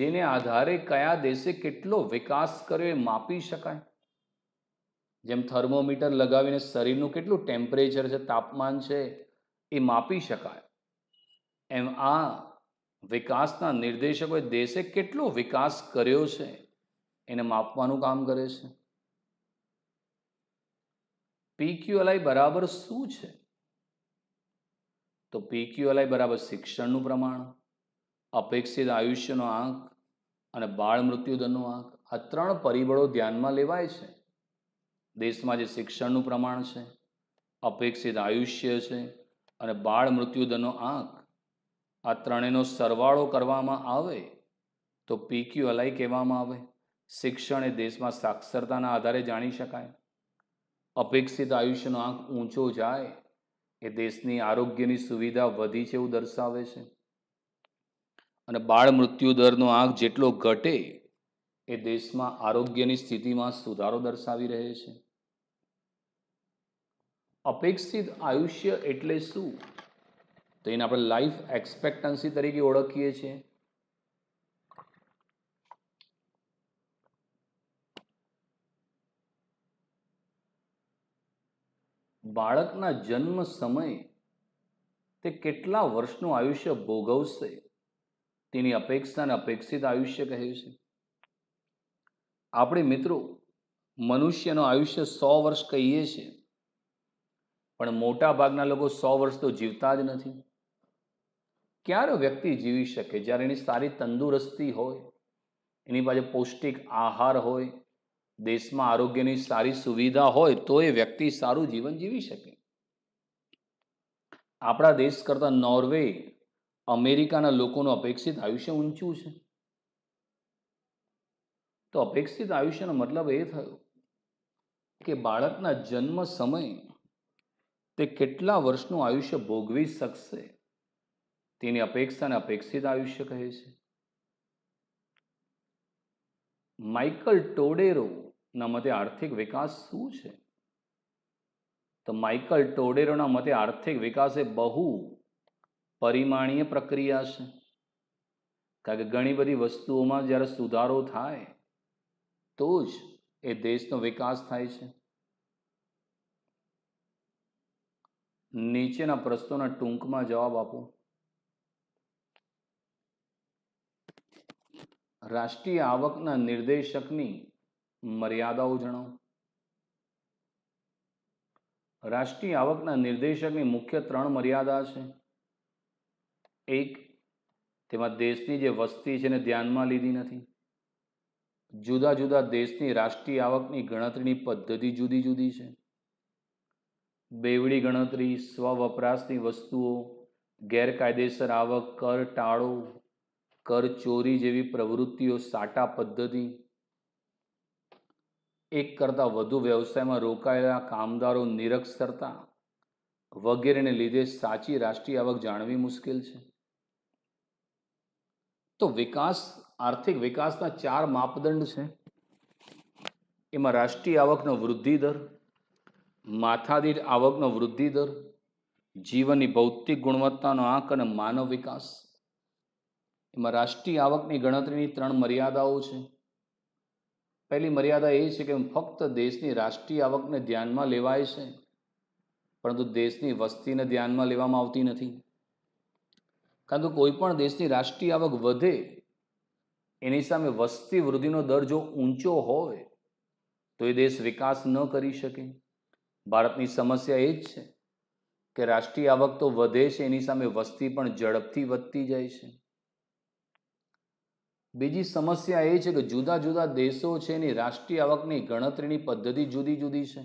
જેને આધારે કયા દેશે કેટલો વિકાસ કર્યો એ માપી શકાય જેમ થર્મોમીટર લગાવીને શરીરનું કેટલું ટેમ્પરેચર છે તાપમાન છે એ માપી શકાય એમ આ વિકાસના નિર્દેશકોએ દેશે કેટલો વિકાસ કર્યો છે એને માપવાનું કામ કરે છે પીક્યુએલઆઈ બરાબર શું છે તો પીક્યુએલઆઈ બરાબર શિક્ષણનું પ્રમાણ અપેક્ષિત આયુષ્યનો આંક અને બાળ મૃત્યુદરનો આંક આ ત્રણ પરિબળો ધ્યાનમાં લેવાય છે દેશમાં જે શિક્ષણનું પ્રમાણ છે અપેક્ષિત આયુષ્ય છે અને બાળ મૃત્યુદરનો આંક આ ત્રણેયનો સરવાળો કરવામાં આવે તો પીક્યુ અલાઈ કહેવામાં આવે શિક્ષણ એ દેશમાં સાક્ષરતાના આધારે જાણી શકાય અપેક્ષિત આયુષ્યનો આંક ઊંચો જાય એ દેશની આરોગ્યની સુવિધા વધી છે એવું દર્શાવે છે અને બાળ મૃત્યુ દરનો આંક જેટલો ઘટે એ દેશમાં આરોગ્યની સ્થિતિમાં સુધારો દર્શાવી રહે છે અપેક્ષિત આયુષ્ય એટલે શું તો એને આપણે લાઈફ એક્સપેક્ટન્સી તરીકે ઓળખીએ છીએ બાળકના જન્મ સમયે તે કેટલા વર્ષનું આયુષ્ય ભોગવશે તેની અપેક્ષાને અપેક્ષિત આયુષ્ય કહે છે આપણે મિત્રો મનુષ્યનું આયુષ્ય સો વર્ષ કહીએ છીએ પણ મોટા ભાગના લોકો સો વર્ષ તો જીવતા જ નથી ક્યારે વ્યક્તિ જીવી શકે જ્યારે એની સારી તંદુરસ્તી હોય એની પાસે પૌષ્ટિક આહાર હોય દેશમાં આરોગ્યની સારી સુવિધા હોય તો એ વ્યક્તિ સારું જીવન જીવી શકે આપણા દેશ કરતાં નોર્વે અમેરિકાના લોકોનું અપેક્ષિત આયુષ્ય ઊંચું છે તો અપેક્ષિત આયુષ્યનો મતલબ એ થયો કે બાળકના જન્મ સમયે તે કેટલા વર્ષનું આયુષ્ય ભોગવી શકશે તેને અપેક્ષાને અપેક્ષિત આયુષ્ય કહે છે માઇકલ ટોડેરોના મતે આર્થિક વિકાસ શું છે તો માઇકલ ટોડેરોના મતે આર્થિક વિકાસ એ બહુ પરિમાણીય પ્રક્રિયા છે કારણ કે ઘણી બધી વસ્તુઓમાં જ્યારે સુધારો થાય તો જ એ દેશનો વિકાસ થાય છે નીચેના પ્રશ્નોના ટૂંકમાં જવાબ આપો રાષ્ટ્રીય આવકના નિર્દેશકની મર્યાદાઓ જણાવો રાષ્ટ્રીય આવકના નિર્દેશકની મુખ્ય ત્રણ મર્યાદા છે એક તેમાં દેશની જે વસ્તી છે એને ધ્યાનમાં લીધી નથી જુદા જુદા દેશની રાષ્ટ્રીય આવકની ગણતરીની પદ્ધતિ જુદી જુદી છે બેવડી ગણતરી સ્વવપરાશની વસ્તુઓ ગેરકાયદેસર આવક કર ટાળો કર ચોરી જેવી પ્રવૃત્તિઓ સાટા પદ્ધતિ એક કરતાં વધુ વ્યવસાયમાં રોકાયેલા કામદારો નિરક્ષરતા વગેરેને લીધે સાચી રાષ્ટ્રીય આવક જાણવી મુશ્કેલ છે તો વિકાસ આર્થિક વિકાસના ચાર માપદંડ છે એમાં રાષ્ટ્રીય આવકનો વૃદ્ધિ દર માથાદીઠ આવકનો વૃદ્ધિ દર જીવનની ભૌતિક ગુણવત્તાનો આંક અને માનવ વિકાસ એમાં રાષ્ટ્રીય આવકની ગણતરીની ત્રણ મર્યાદાઓ છે પહેલી મર્યાદા એ છે કે ફક્ત દેશની રાષ્ટ્રીય આવકને ધ્યાનમાં લેવાય છે પરંતુ દેશની વસ્તીને ધ્યાનમાં લેવામાં આવતી નથી કારણ કે કોઈપણ દેશની રાષ્ટ્રીય આવક વધે એની સામે વસ્તી વૃદ્ધિનો દર જો ઊંચો હોય તો એ દેશ વિકાસ ન કરી શકે ભારતની સમસ્યા એ જ છે કે રાષ્ટ્રીય આવક તો વધે છે એની સામે વસ્તી પણ ઝડપથી વધતી જાય છે બીજી સમસ્યા એ છે કે જુદા જુદા દેશો છે એની રાષ્ટ્રીય આવકની ગણતરીની પદ્ધતિ જુદી જુદી છે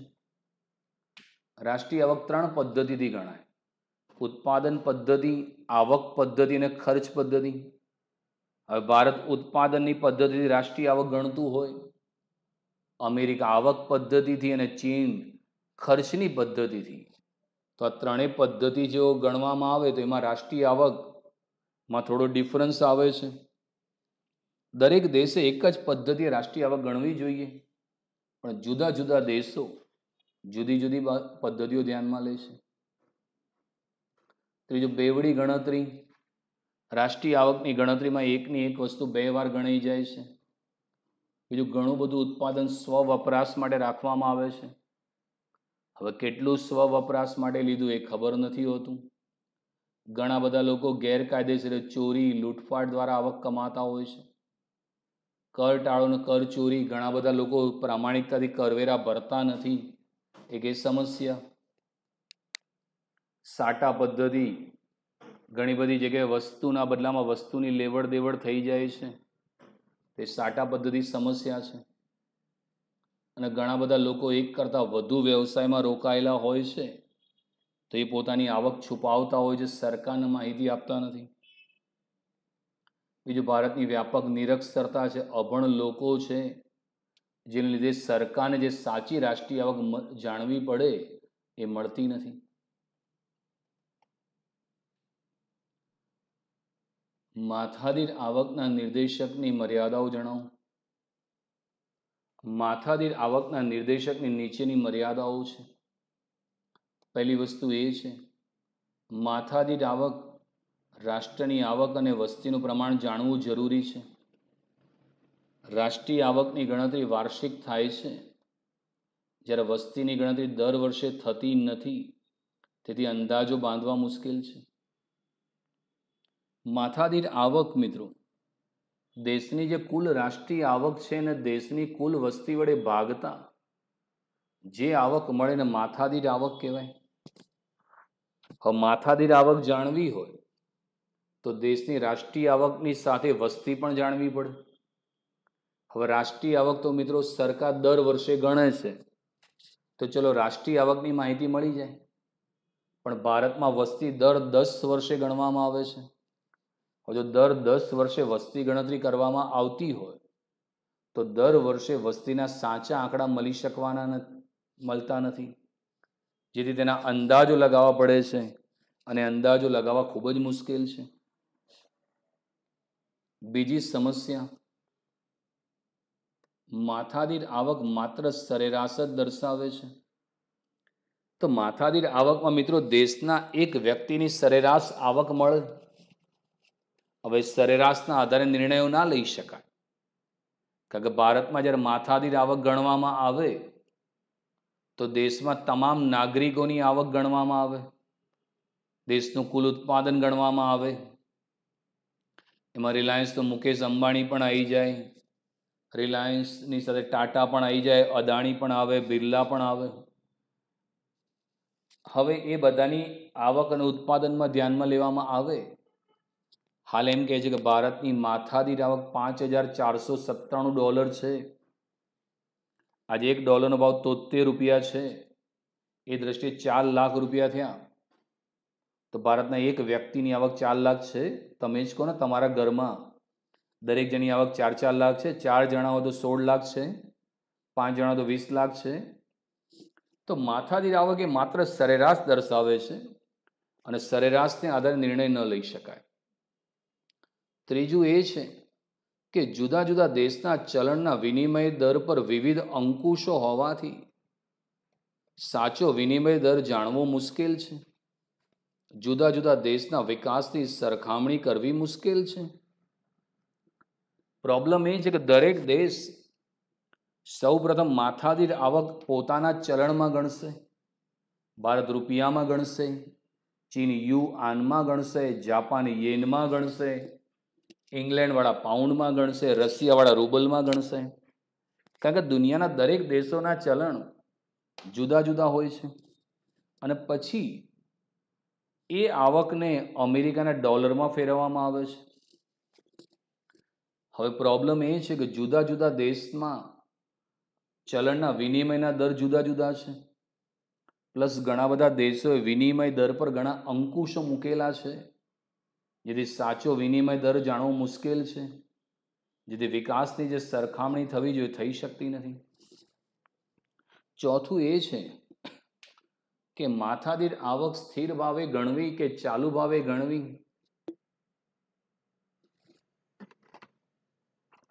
રાષ્ટ્રીય આવક ત્રણ પદ્ધતિથી ગણાય ઉત્પાદન પદ્ધતિ આવક પદ્ધતિ અને ખર્ચ પદ્ધતિ હવે ભારત ઉત્પાદનની પદ્ધતિથી રાષ્ટ્રીય આવક ગણતું હોય અમેરિકા આવક પદ્ધતિથી અને ચીન ખર્ચની પદ્ધતિથી તો આ ત્રણેય પદ્ધતિ જેઓ ગણવામાં આવે તો એમાં રાષ્ટ્રીય આવકમાં થોડો ડિફરન્સ આવે છે દરેક દેશે એક જ પદ્ધતિએ રાષ્ટ્રીય આવક ગણવી જોઈએ પણ જુદા જુદા દેશો જુદી જુદી પદ્ધતિઓ ધ્યાનમાં લે છે ત્રીજું બેવડી ગણતરી રાષ્ટ્રીય આવકની ગણતરીમાં એકની એક વસ્તુ બે વાર ગણાઈ જાય છે બીજું ઘણું બધું ઉત્પાદન સ્વ વપરાશ માટે રાખવામાં આવે છે હવે કેટલું સ્વ વપરાશ માટે લીધું એ ખબર નથી હોતું ઘણા બધા લોકો ગેરકાયદેસર ચોરી લૂંટફાટ દ્વારા આવક કમાતા હોય છે કર ટાળો કર ચોરી ઘણા બધા લોકો પ્રામાણિકતાથી કરવેરા ભરતા નથી એક એ સમસ્યા સાટા પદ્ધતિ ઘણી બધી જગ્યાએ વસ્તુના બદલામાં વસ્તુની લેવડ દેવડ થઈ જાય છે તે સાટા પદ્ધતિ સમસ્યા છે અને ઘણા બધા લોકો એક કરતાં વધુ વ્યવસાયમાં રોકાયેલા હોય છે તો એ પોતાની આવક છુપાવતા હોય છે સરકારને માહિતી આપતા નથી બીજું ભારતની વ્યાપક નિરક્ષરતા છે અભણ લોકો છે જેને લીધે સરકારને જે સાચી રાષ્ટ્રીય આવક જાણવી પડે એ મળતી નથી માથાદીર આવકના નિર્દેશકની મર્યાદાઓ જણાવો માથાદીર આવકના નિર્દેશકની નીચેની મર્યાદાઓ છે પહેલી વસ્તુ એ છે માથાદીર આવક રાષ્ટ્રની આવક અને વસ્તીનું પ્રમાણ જાણવું જરૂરી છે રાષ્ટ્રીય આવકની ગણતરી વાર્ષિક થાય છે જ્યારે વસ્તીની ગણતરી દર વર્ષે થતી નથી તેથી અંદાજો બાંધવા મુશ્કેલ છે માથાદીઠ આવક મિત્રો દેશની જે કુલ રાષ્ટ્રીય આવક છે અને દેશની કુલ વસ્તી વડે ભાગતા જે આવક મળે ને માથાદીઠ આવક કહેવાય હવે માથાદીઠ આવક જાણવી હોય તો દેશની રાષ્ટ્રીય આવકની સાથે વસ્તી પણ જાણવી પડે હવે રાષ્ટ્રીય આવક તો મિત્રો સરકાર દર વર્ષે ગણે છે તો ચલો રાષ્ટ્રીય આવકની માહિતી મળી જાય પણ ભારતમાં વસ્તી દર દસ વર્ષે ગણવામાં આવે છે હવે જો દર દસ વર્ષે વસ્તી ગણતરી કરવામાં આવતી હોય તો દર વર્ષે વસ્તીના સાચા આંકડા મળી શકવાના મળતા નથી જેથી તેના અંદાજો લગાવવા પડે છે અને અંદાજો લગાવવા ખૂબ જ મુશ્કેલ છે બીજી સમસ્યા માથાદીઠ આવક માત્ર સરેરાશ જ દર્શાવે છે તો માથાદીઠ આવકમાં મિત્રો દેશના એક વ્યક્તિની સરેરાશ આવક મળે હવે સરેરાશના આધારે નિર્ણયો ના લઈ શકાય કારણ કે ભારતમાં જ્યારે માથાદીઠ આવક ગણવામાં આવે તો દેશમાં તમામ નાગરિકોની આવક ગણવામાં આવે દેશનું કુલ ઉત્પાદન ગણવામાં આવે એમાં રિલાયન્સ તો મુકેશ અંબાણી પણ આવી જાય રિલાયન્સની સાથે ટાટા પણ આવી જાય અદાણી પણ આવે બિરલા પણ આવે હવે એ બધાની આવક અને ઉત્પાદનમાં ધ્યાનમાં લેવામાં આવે હાલ એમ કહે છે કે ભારતની માથાદીઠ આવક પાંચ હજાર ચારસો સત્તાણું ડોલર છે આજે એક ડોલરનો ભાવ તોતેર રૂપિયા છે એ દ્રષ્ટિએ ચાર લાખ રૂપિયા થયા તો ભારતના એક વ્યક્તિની આવક ચાર લાખ છે તમે જ કહો ને તમારા ઘરમાં દરેક જણની આવક ચાર ચાર લાખ છે ચાર જણા હોય તો સોળ લાખ છે પાંચ જણા તો વીસ લાખ છે તો માથાદીર આવક એ માત્ર સરેરાશ દર્શાવે છે અને સરેરાશને આધારે નિર્ણય ન લઈ શકાય ત્રીજું એ છે કે જુદા જુદા દેશના ચલણના વિનિમય દર પર વિવિધ અંકુશો હોવાથી સાચો વિનિમય દર જાણવો મુશ્કેલ છે જુદા જુદા દેશના વિકાસની સરખામણી કરવી મુશ્કેલ છે પ્રોબ્લેમ એ છે કે દરેક દેશ સૌપ્રથમ માથાદીઠ આવક પોતાના ચલણમાં ગણશે ભારત રૂપિયામાં ગણશે ચીન યુઆનમાં ગણશે જાપાન યેનમાં ગણશે ઇંગ્લેન્ડવાળા પાઉન્ડમાં ગણશે રશિયાવાળા રૂબલમાં ગણશે કારણ કે દુનિયાના દરેક દેશોના ચલણ જુદા જુદા હોય છે અને પછી એ આવકને અમેરિકાના ડોલરમાં ફેરવવામાં આવે છે હવે પ્રોબ્લેમ એ છે કે જુદા જુદા દેશમાં ચલણના વિનિમયના દર જુદા જુદા છે પ્લસ ઘણા બધા દેશોએ વિનિમય દર પર ઘણા અંકુશો મૂકેલા છે જેથી સાચો વિનિમય દર જાણવો મુશ્કેલ છે જેથી વિકાસની જે સરખામણી થવી જોઈએ થઈ શકતી નથી ચોથું એ છે કે માથાદીર આવક સ્થિર ભાવે ગણવી કે ચાલુ ભાવે ગણવી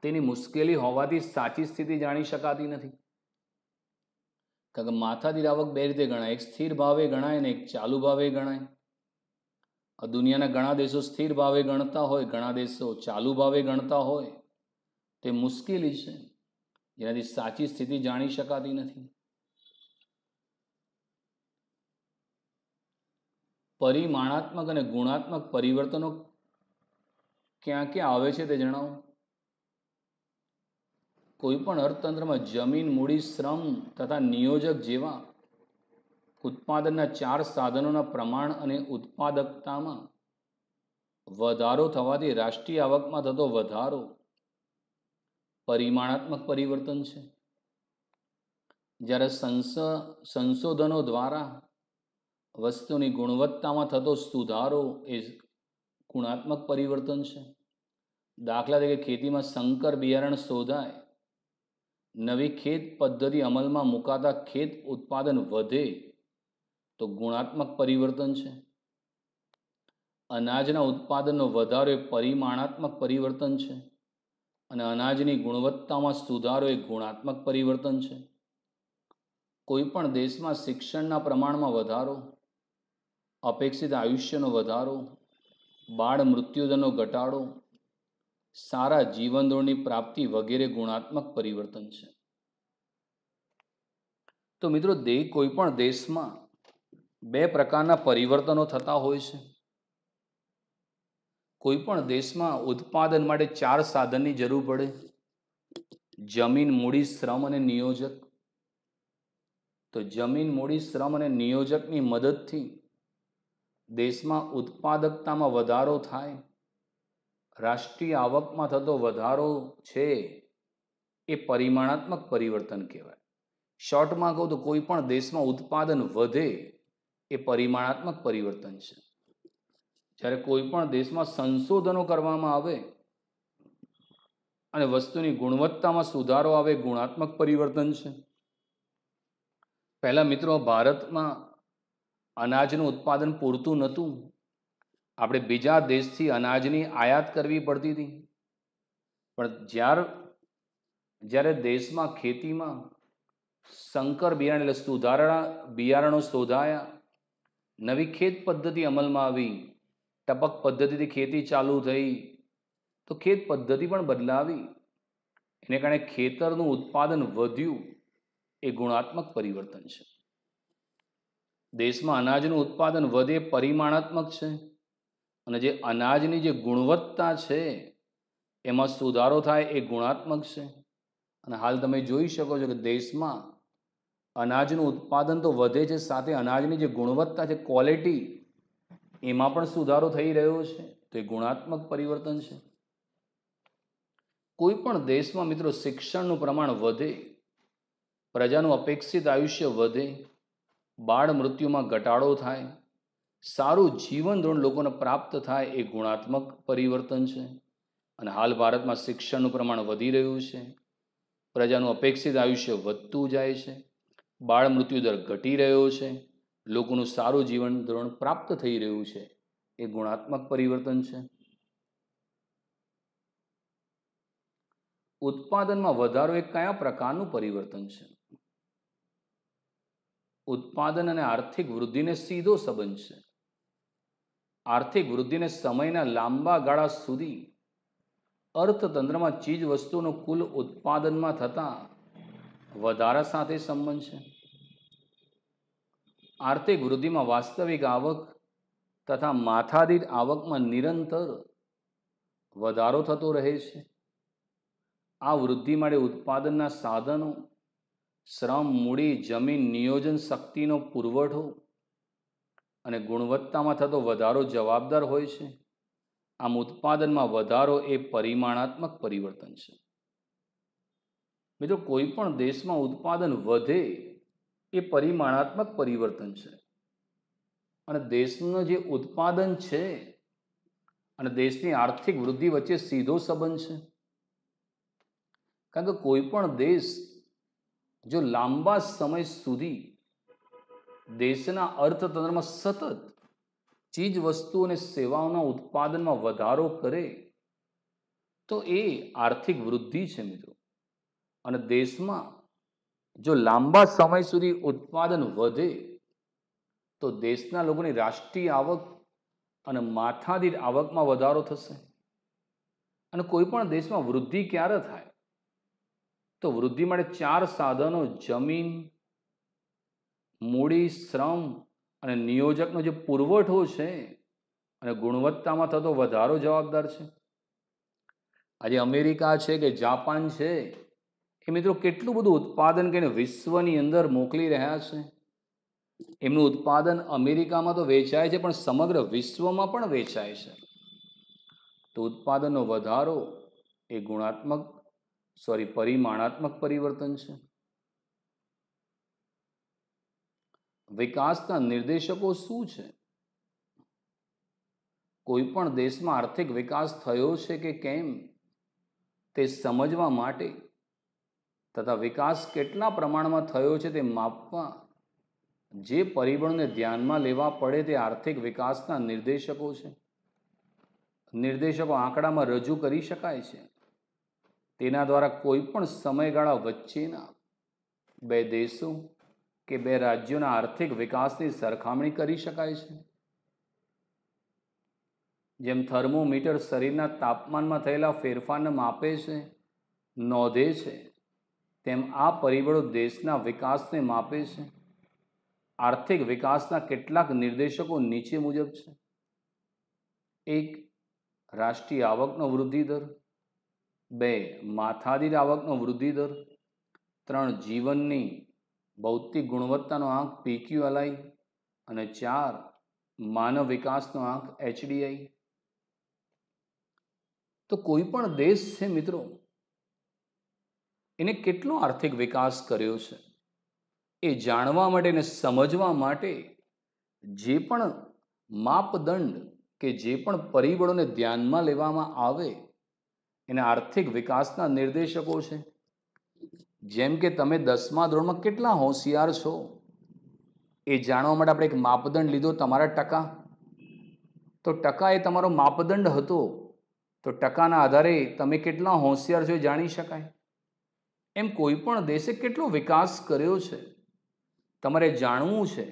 તેની મુશ્કેલી હોવાથી સાચી સ્થિતિ જાણી શકાતી નથી કારણ કે માથાદીર આવક બે રીતે ગણાય એક સ્થિર ભાવે ગણાય ને એક ચાલુ ભાવે ગણાય આ દુનિયાના ઘણા દેશો સ્થિર ભાવે ગણતા હોય ઘણા દેશો ચાલુ ભાવે ગણતા હોય તે મુશ્કેલી છે જેનાથી સાચી સ્થિતિ જાણી શકાતી નથી પરિમાણાત્મક અને ગુણાત્મક પરિવર્તનો ક્યાં ક્યાં આવે છે તે જણાવો કોઈપણ અર્થતંત્રમાં જમીન મૂડી શ્રમ તથા નિયોજક જેવા ઉત્પાદનના ચાર સાધનોના પ્રમાણ અને ઉત્પાદકતામાં વધારો થવાથી રાષ્ટ્રીય આવકમાં થતો વધારો પરિમાણાત્મક પરિવર્તન છે જ્યારે સંશોધનો દ્વારા વસ્તુની ગુણવત્તામાં થતો સુધારો એ ગુણાત્મક પરિવર્તન છે દાખલા તરીકે ખેતીમાં સંકર બિયારણ શોધાય નવી ખેત પદ્ધતિ અમલમાં મુકાતા ખેત ઉત્પાદન વધે તો ગુણાત્મક પરિવર્તન છે અનાજના ઉત્પાદનનો વધારો એ પરિમાણાત્મક પરિવર્તન છે અને અનાજની ગુણવત્તામાં સુધારો એ ગુણાત્મક પરિવર્તન છે કોઈપણ દેશમાં શિક્ષણના પ્રમાણમાં વધારો અપેક્ષિત આયુષ્યનો વધારો બાળ મૃત્યુદરનો ઘટાડો સારા જીવનધોરણની પ્રાપ્તિ વગેરે ગુણાત્મક પરિવર્તન છે તો મિત્રો દે કોઈ પણ દેશમાં બે પ્રકારના પરિવર્તનો થતા હોય છે કોઈ પણ દેશમાં ઉત્પાદન માટે ચાર સાધનની જરૂર પડે જમીન મૂડી શ્રમ અને નિયોજક તો જમીન મૂડી શ્રમ અને નિયોજકની મદદથી દેશમાં ઉત્પાદકતામાં વધારો થાય રાષ્ટ્રીય આવકમાં થતો વધારો છે એ પરિમાણાત્મક પરિવર્તન કહેવાય શોર્ટમાં કહું તો કોઈ પણ દેશમાં ઉત્પાદન વધે એ પરિમાણાત્મક પરિવર્તન છે જ્યારે કોઈ પણ દેશમાં સંશોધનો કરવામાં આવે અને વસ્તુની ગુણવત્તામાં સુધારો આવે ગુણાત્મક પરિવર્તન છે પહેલાં મિત્રો ભારતમાં અનાજનું ઉત્પાદન પૂરતું નહોતું આપણે બીજા દેશથી અનાજની આયાત કરવી પડતી હતી પણ જ્યાર જ્યારે દેશમાં ખેતીમાં શંકર બિયારણ એટલે સુધારણા બિયારણો શોધાયા નવી ખેત પદ્ધતિ અમલમાં આવી ટપક પદ્ધતિથી ખેતી ચાલુ થઈ તો ખેત પદ્ધતિ પણ બદલાવી એને કારણે ખેતરનું ઉત્પાદન વધ્યું એ ગુણાત્મક પરિવર્તન છે દેશમાં અનાજનું ઉત્પાદન વધે પરિમાણાત્મક છે અને જે અનાજની જે ગુણવત્તા છે એમાં સુધારો થાય એ ગુણાત્મક છે અને હાલ તમે જોઈ શકો છો કે દેશમાં અનાજનું ઉત્પાદન તો વધે છે સાથે અનાજની જે ગુણવત્તા છે ક્વોલિટી એમાં પણ સુધારો થઈ રહ્યો છે તો એ ગુણાત્મક પરિવર્તન છે કોઈ પણ દેશમાં મિત્રો શિક્ષણનું પ્રમાણ વધે પ્રજાનું અપેક્ષિત આયુષ્ય વધે બાળ મૃત્યુમાં ઘટાડો થાય સારું જીવન ધોરણ લોકોને પ્રાપ્ત થાય એ ગુણાત્મક પરિવર્તન છે અને હાલ ભારતમાં શિક્ષણનું પ્રમાણ વધી રહ્યું છે પ્રજાનું અપેક્ષિત આયુષ્ય વધતું જાય છે બાળ મૃત્યુ દર ઘટી રહ્યો છે લોકોનું સારું જીવન ધોરણ પ્રાપ્ત થઈ રહ્યું છે એ ગુણાત્મક પરિવર્તન છે ઉત્પાદનમાં વધારો એ કયા પ્રકારનું પરિવર્તન છે ઉત્પાદન અને આર્થિક વૃદ્ધિને સીધો સંબંધ છે આર્થિક વૃદ્ધિને સમયના લાંબા ગાળા સુધી અર્થતંત્રમાં ચીજ વસ્તુનું કુલ ઉત્પાદનમાં થતા વધારા સાથે સંબંધ છે આર્થિક વૃદ્ધિમાં વાસ્તવિક આવક તથા માથાદીઠ આવકમાં નિરંતર વધારો થતો રહે છે આ વૃદ્ધિ માટે ઉત્પાદનના સાધનો શ્રમ મૂડી જમીન નિયોજન શક્તિનો પુરવઠો અને ગુણવત્તામાં થતો વધારો જવાબદાર હોય છે આમ ઉત્પાદનમાં વધારો એ પરિમાણાત્મક પરિવર્તન છે મિત્રો કોઈ પણ દેશમાં ઉત્પાદન વધે એ પરિમાણાત્મક પરિવર્તન છે અને દેશનું જે ઉત્પાદન છે અને દેશની આર્થિક વૃદ્ધિ વચ્ચે સીધો સંબંધ છે કારણ કે કોઈ પણ દેશ જો લાંબા સમય સુધી દેશના અર્થતંત્રમાં સતત ચીજ વસ્તુ અને સેવાઓના ઉત્પાદનમાં વધારો કરે તો એ આર્થિક વૃદ્ધિ છે મિત્રો અને દેશમાં જો લાંબા સમય સુધી ઉત્પાદન વધે તો દેશના લોકોની રાષ્ટ્રીય આવક અને માથાદીઠ આવકમાં વધારો થશે અને કોઈ પણ દેશમાં વૃદ્ધિ ક્યારે થાય તો વૃદ્ધિ માટે ચાર સાધનો જમીન મૂડી શ્રમ અને નિયોજકનો જે પુરવઠો છે અને ગુણવત્તામાં થતો વધારો જવાબદાર છે આજે અમેરિકા છે કે જાપાન છે એ મિત્રો કેટલું બધું ઉત્પાદન કરીને વિશ્વની અંદર મોકલી રહ્યા છે એમનું ઉત્પાદન અમેરિકામાં તો વેચાય છે પણ સમગ્ર વિશ્વમાં પણ વેચાય છે તો ઉત્પાદનનો વધારો એ ગુણાત્મક સોરી પરિમાણાત્મક પરિવર્તન છે વિકાસના નિર્દેશકો શું છે કોઈ પણ દેશમાં આર્થિક વિકાસ થયો છે કે કેમ તે સમજવા માટે તથા વિકાસ કેટલા પ્રમાણમાં થયો છે તે માપવા જે પરિબળને ધ્યાનમાં લેવા પડે તે આર્થિક વિકાસના નિર્દેશકો છે નિર્દેશકો આંકડામાં રજૂ કરી શકાય છે તેના દ્વારા કોઈપણ સમયગાળા વચ્ચેના બે દેશો કે બે રાજ્યોના આર્થિક વિકાસની સરખામણી કરી શકાય છે જેમ થર્મોમીટર શરીરના તાપમાનમાં થયેલા ફેરફારને માપે છે નોંધે છે તેમ આ પરિબળો દેશના વિકાસને માપે છે આર્થિક વિકાસના કેટલાક નિર્દેશકો નીચે મુજબ છે એક રાષ્ટ્રીય આવકનો વૃદ્ધિ દર બે માથાદીઠ આવકનો વૃદ્ધિ દર ત્રણ જીવનની ભૌતિક ગુણવત્તાનો આંક પીક્યુએલઆઈ અને ચાર માનવ વિકાસનો આંક એચડીઆઈ તો કોઈ પણ દેશ છે મિત્રો એને કેટલો આર્થિક વિકાસ કર્યો છે એ જાણવા માટે અને સમજવા માટે જે પણ માપદંડ કે જે પણ પરિબળોને ધ્યાનમાં લેવામાં આવે એના આર્થિક વિકાસના નિર્દેશકો છે જેમ કે તમે દસમા ધોરણમાં કેટલા હોશિયાર છો એ જાણવા માટે આપણે એક માપદંડ લીધો તમારા ટકા તો ટકા એ તમારો માપદંડ હતો તો ટકાના આધારે તમે કેટલા હોશિયાર છો એ જાણી શકાય એમ કોઈ પણ દેશે કેટલો વિકાસ કર્યો છે તમારે જાણવું છે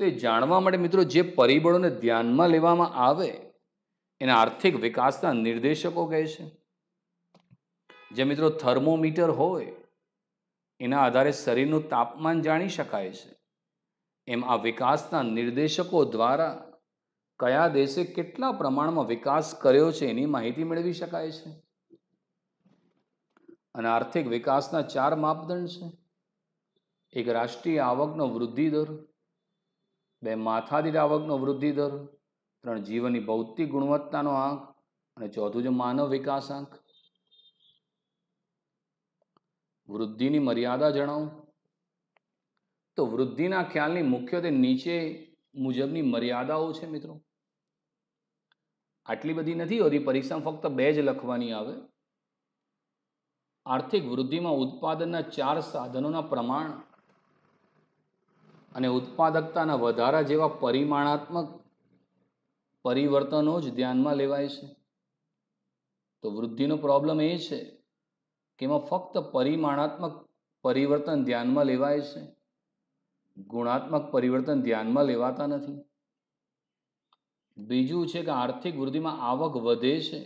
તો એ જાણવા માટે મિત્રો જે પરિબળોને ધ્યાનમાં લેવામાં આવે એને આર્થિક વિકાસના નિર્દેશકો કહે છે જે મિત્રો થર્મોમીટર હોય એના આધારે શરીરનું તાપમાન જાણી શકાય છે એમ આ વિકાસના નિર્દેશકો દ્વારા કયા દેશે કેટલા પ્રમાણમાં વિકાસ કર્યો છે એની માહિતી મેળવી શકાય છે અને આર્થિક વિકાસના ચાર માપદંડ છે એક રાષ્ટ્રીય આવકનો વૃદ્ધિ દર બે માથાદીઠ આવકનો વૃદ્ધિ દર ત્રણ જીવનની ભૌતિક ગુણવત્તાનો આંક અને ચોથું છે માનવ વિકાસ આંક વૃદ્ધિની મર્યાદા જણાવું તો વૃદ્ધિના ખ્યાલની મુખ્યત્વે નીચે મુજબની મર્યાદાઓ છે મિત્રો આટલી બધી નથી હોતી પરીક્ષામાં ફક્ત બે જ લખવાની આવે આર્થિક વૃદ્ધિમાં ઉત્પાદનના ચાર સાધનોના પ્રમાણ અને ઉત્પાદકતાના વધારા જેવા પરિમાણાત્મક પરિવર્તનો જ ધ્યાનમાં લેવાય છે તો વૃદ્ધિનો પ્રોબ્લેમ એ છે એમાં ફક્ત પરિમાણાત્મક પરિવર્તન ધ્યાનમાં લેવાય છે ગુણાત્મક પરિવર્તન ધ્યાનમાં લેવાતા નથી બીજું છે કે આર્થિક વૃદ્ધિમાં આવક વધે છે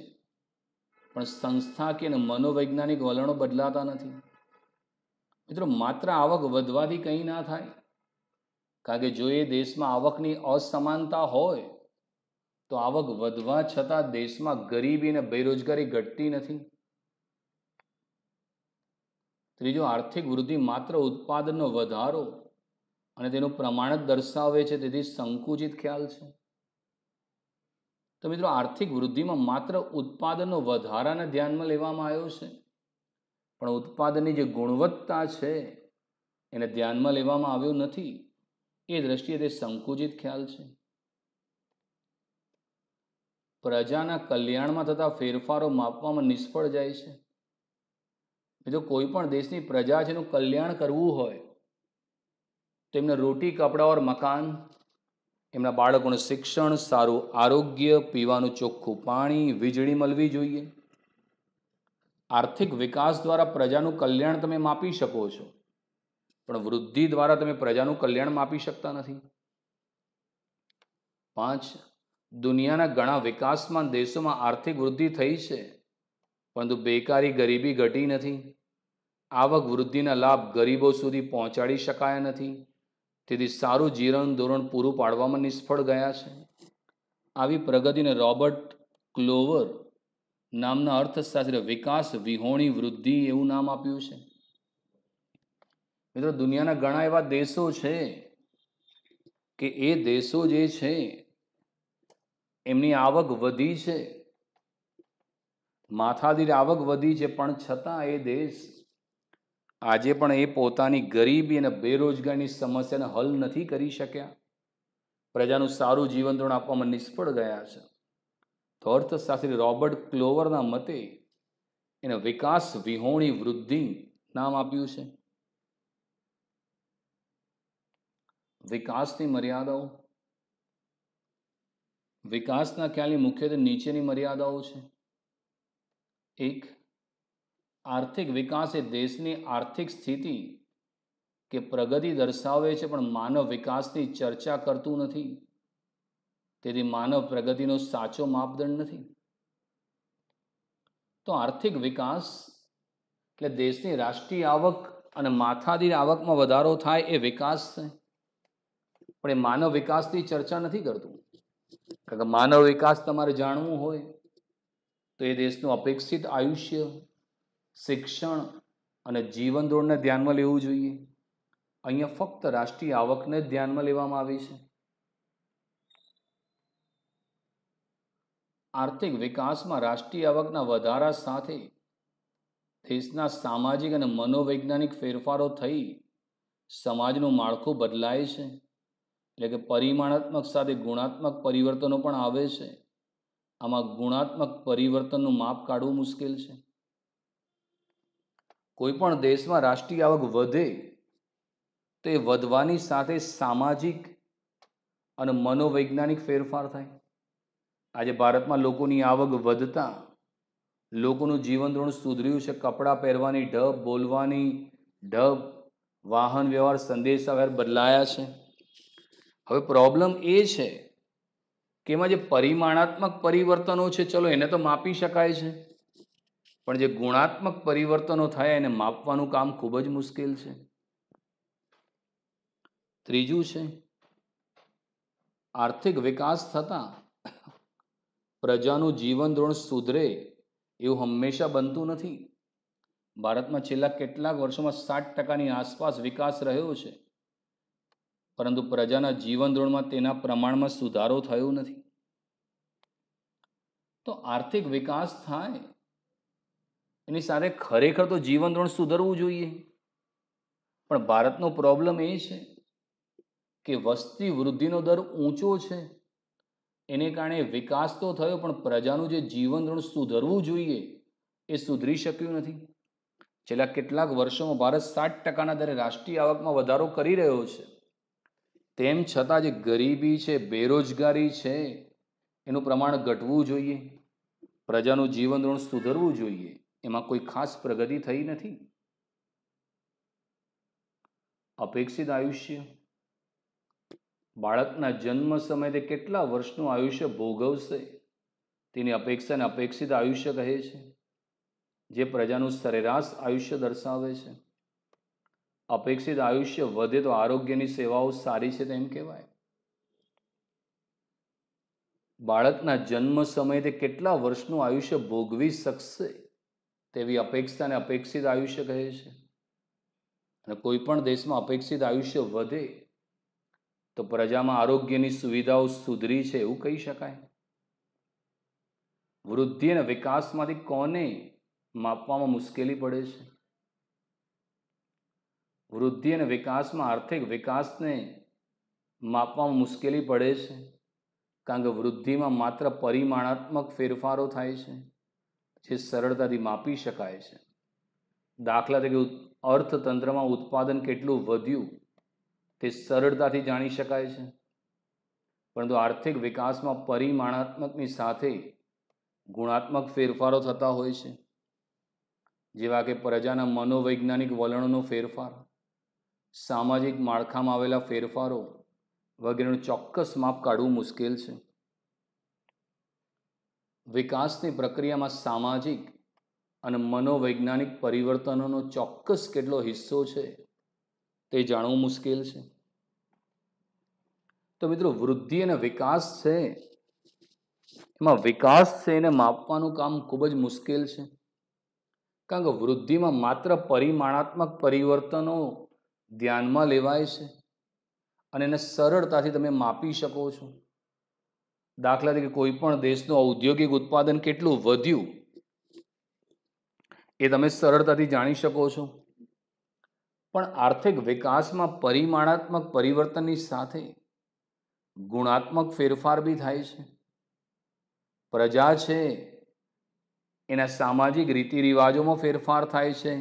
પણ સંસ્થાકીય અને મનોવૈજ્ઞાનિક વલણો બદલાતા નથી મિત્રો માત્ર આવક વધવાથી કંઈ ના થાય કારણ કે જો એ દેશમાં આવકની અસમાનતા હોય તો આવક વધવા છતાં દેશમાં ગરીબી અને બેરોજગારી ઘટતી નથી ત્રીજો આર્થિક વૃદ્ધિ માત્ર ઉત્પાદનનો વધારો અને તેનું પ્રમાણ જ દર્શાવે છે તેથી સંકુચિત ખ્યાલ છે તો મિત્રો આર્થિક વૃદ્ધિમાં માત્ર ઉત્પાદનનો વધારાને ધ્યાનમાં લેવામાં આવ્યો છે પણ ઉત્પાદનની જે ગુણવત્તા છે એને ધ્યાનમાં લેવામાં આવ્યું નથી એ દ્રષ્ટિએ તે સંકુચિત ખ્યાલ છે પ્રજાના કલ્યાણમાં થતા ફેરફારો માપવામાં નિષ્ફળ જાય છે જો કોઈ પણ દેશની પ્રજા છે એનું કલ્યાણ કરવું હોય તો એમને રોટી કપડાં ઓર મકાન એમના બાળકોનું શિક્ષણ સારું આરોગ્ય પીવાનું ચોખ્ખું પાણી વીજળી મળવી જોઈએ આર્થિક વિકાસ દ્વારા પ્રજાનું કલ્યાણ તમે માપી શકો છો પણ વૃદ્ધિ દ્વારા તમે પ્રજાનું કલ્યાણ માપી શકતા નથી પાંચ દુનિયાના ઘણા વિકાસમાં દેશોમાં આર્થિક વૃદ્ધિ થઈ છે પરંતુ બેકારી ગરીબી ઘટી નથી આવક વૃદ્ધિના લાભ ગરીબો સુધી પહોંચાડી શકાયા નથી તેથી સારું જીવન ધોરણ પૂરું પાડવામાં નિષ્ફળ ગયા છે આવી પ્રગતિને રોબર્ટ ક્લોવર નામના અર્થશાસ્ત્ર વિકાસ વિહોણી વૃદ્ધિ એવું નામ આપ્યું છે મિત્રો દુનિયાના ઘણા એવા દેશો છે કે એ દેશો જે છે એમની આવક વધી છે માથાદીર આવક વધી છે પણ છતાં એ દેશ આજે પણ એ પોતાની ગરીબી અને બેરોજગારીની સમસ્યાને હલ નથી કરી શક્યા પ્રજાનું સારું જીવન ધોરણ આપવામાં નિષ્ફળ ગયા છે તો અર્થશાસ્ત્રી રોબર્ટ ક્લોવરના મતે એને વિકાસ વિહોણી વૃદ્ધિ નામ આપ્યું છે વિકાસની મર્યાદાઓ વિકાસના ખ્યાલની મુખ્યત્વે નીચેની મર્યાદાઓ છે એક આર્થિક વિકાસ એ દેશની આર્થિક સ્થિતિ કે પ્રગતિ દર્શાવે છે પણ માનવ વિકાસની ચર્ચા કરતું નથી તેથી માનવ પ્રગતિનો સાચો માપદંડ નથી તો આર્થિક વિકાસ એટલે દેશની રાષ્ટ્રીય આવક અને માથાદીર આવકમાં વધારો થાય એ વિકાસ છે પણ એ માનવ વિકાસની ચર્ચા નથી કરતું કારણ કે માનવ વિકાસ તમારે જાણવું હોય તો એ દેશનું અપેક્ષિત આયુષ્ય શિક્ષણ અને જીવન ધોરણને ધ્યાનમાં લેવું જોઈએ અહીંયા ફક્ત રાષ્ટ્રીય આવકને જ ધ્યાનમાં લેવામાં આવી છે આર્થિક વિકાસમાં રાષ્ટ્રીય આવકના વધારા સાથે દેશના સામાજિક અને મનોવૈજ્ઞાનિક ફેરફારો થઈ સમાજનું માળખું બદલાય છે એટલે કે પરિમાણાત્મક સાથે ગુણાત્મક પરિવર્તનો પણ આવે છે આમાં ગુણાત્મક પરિવર્તનનું માપ કાઢવું મુશ્કેલ છે કોઈ પણ દેશમાં રાષ્ટ્રીય આવક વધે તો એ વધવાની સાથે સામાજિક અને મનોવૈજ્ઞાનિક ફેરફાર થાય આજે ભારતમાં લોકોની આવક વધતા લોકોનું જીવન ધોરણ સુધર્યું છે કપડાં પહેરવાની ઢબ બોલવાની ઢબ વાહન વ્યવહાર સંદેશાવ્યવહાર બદલાયા છે હવે પ્રોબ્લેમ એ છે કે એમાં જે પરિમાણાત્મક પરિવર્તનો છે ચલો એને તો માપી શકાય છે પણ જે ગુણાત્મક પરિવર્તનો થાય એને માપવાનું કામ ખૂબ જ મુશ્કેલ છે ત્રીજું છે આર્થિક વિકાસ થતાં પ્રજાનું જીવન ધોરણ સુધરે એવું હંમેશા બનતું નથી ભારતમાં છેલ્લા કેટલાક વર્ષોમાં સાત ટકાની આસપાસ વિકાસ રહ્યો છે પરંતુ પ્રજાના જીવન ધોરણમાં તેના પ્રમાણમાં સુધારો થયો નથી તો આર્થિક વિકાસ થાય એની સાથે ખરેખર તો જીવન ધોરણ સુધરવું જોઈએ પણ ભારતનો પ્રોબ્લેમ એ છે કે વસ્તી વૃદ્ધિનો દર ઊંચો છે એને કારણે વિકાસ તો થયો પણ પ્રજાનું જે જીવન ધોરણ સુધરવું જોઈએ એ સુધરી શક્યું નથી છેલ્લા કેટલાક વર્ષોમાં ભારત સાત ટકાના દરે રાષ્ટ્રીય આવકમાં વધારો કરી રહ્યો છે તેમ છતાં જે ગરીબી છે બેરોજગારી છે એનું પ્રમાણ ઘટવું જોઈએ પ્રજાનું જીવન ધોરણ સુધરવું જોઈએ એમાં કોઈ ખાસ પ્રગતિ થઈ નથી અપેક્ષિત આયુષ્ય બાળકના જન્મ સમયે તે કેટલા વર્ષનું આયુષ્ય ભોગવશે તેની અપેક્ષાને અપેક્ષિત આયુષ્ય કહે છે જે પ્રજાનું સરેરાશ આયુષ્ય દર્શાવે છે અપેક્ષિત આયુષ્ય વધે તો આરોગ્યની સેવાઓ સારી છે તેમ કહેવાય બાળકના જન્મ સમયે તે કેટલા વર્ષનું આયુષ્ય ભોગવી શકશે તેવી અપેક્ષાને અપેક્ષિત આયુષ્ય કહે છે અને કોઈ પણ દેશમાં અપેક્ષિત આયુષ્ય વધે તો પ્રજામાં આરોગ્યની સુવિધાઓ સુધરી છે એવું કહી શકાય વૃદ્ધિ અને વિકાસમાંથી કોને માપવામાં મુશ્કેલી પડે છે વૃદ્ધિ અને વિકાસમાં આર્થિક વિકાસને માપવામાં મુશ્કેલી પડે છે કારણ કે વૃદ્ધિમાં માત્ર પરિમાણાત્મક ફેરફારો થાય છે જે સરળતાથી માપી શકાય છે દાખલા તરીકે અર્થતંત્રમાં ઉત્પાદન કેટલું વધ્યું તે સરળતાથી જાણી શકાય છે પરંતુ આર્થિક વિકાસમાં પરિમાણાત્મકની સાથે ગુણાત્મક ફેરફારો થતા હોય છે જેવા કે પ્રજાના મનોવૈજ્ઞાનિક વલણોનો ફેરફાર સામાજિક માળખામાં આવેલા ફેરફારો વગેરેનું ચોક્કસ માપ કાઢવું મુશ્કેલ છે વિકાસની પ્રક્રિયામાં સામાજિક અને મનોવૈજ્ઞાનિક પરિવર્તનોનો ચોક્કસ કેટલો હિસ્સો છે તે જાણવું મુશ્કેલ છે તો મિત્રો વૃદ્ધિ અને વિકાસ છે એમાં વિકાસ છે એને માપવાનું કામ ખૂબ જ મુશ્કેલ છે કારણ કે વૃદ્ધિમાં માત્ર પરિમાણાત્મક પરિવર્તનો ધ્યાનમાં લેવાય છે અને એને સરળતાથી તમે માપી શકો છો દાખલા તરીકે કોઈ પણ દેશનું ઔદ્યોગિક ઉત્પાદન કેટલું વધ્યું એ તમે સરળતાથી જાણી શકો છો પણ આર્થિક વિકાસમાં પરિમાણાત્મક પરિવર્તનની સાથે ગુણાત્મક ફેરફાર બી થાય છે પ્રજા છે એના સામાજિક રીતિ રિવાજોમાં ફેરફાર થાય છે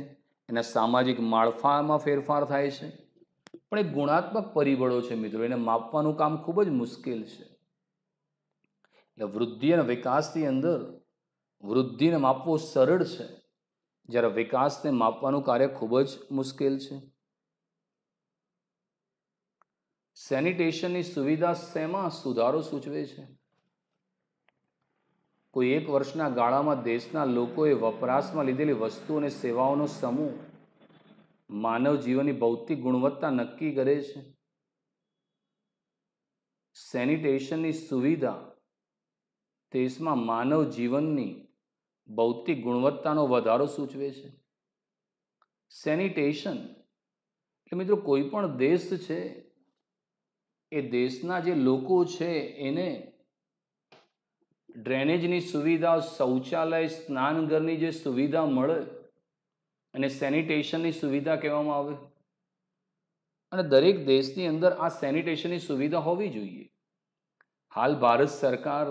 એના સામાજિક માળખામાં ફેરફાર થાય છે પણ એ ગુણાત્મક પરિબળો છે મિત્રો એને માપવાનું કામ ખૂબ જ મુશ્કેલ છે એટલે વૃદ્ધિ અને વિકાસની અંદર વૃદ્ધિને માપવો સરળ છે જ્યારે વિકાસને માપવાનું કાર્ય ખૂબ જ મુશ્કેલ છે સેનિટેશનની સુવિધા શેમાં સુધારો સૂચવે છે કોઈ એક વર્ષના ગાળામાં દેશના લોકોએ વપરાશમાં લીધેલી વસ્તુ અને સેવાઓનો સમૂહ માનવ જીવનની ભૌતિક ગુણવત્તા નક્કી કરે છે સેનિટેશનની સુવિધા દેશમાં માનવ જીવનની ભૌતિક ગુણવત્તાનો વધારો સૂચવે છે સેનિટેશન એટલે મિત્રો કોઈ પણ દેશ છે એ દેશના જે લોકો છે એને ડ્રેનેજની સુવિધા શૌચાલય સ્નાનઘરની જે સુવિધા મળે અને સેનિટેશનની સુવિધા કહેવામાં આવે અને દરેક દેશની અંદર આ સેનિટેશનની સુવિધા હોવી જોઈએ હાલ ભારત સરકાર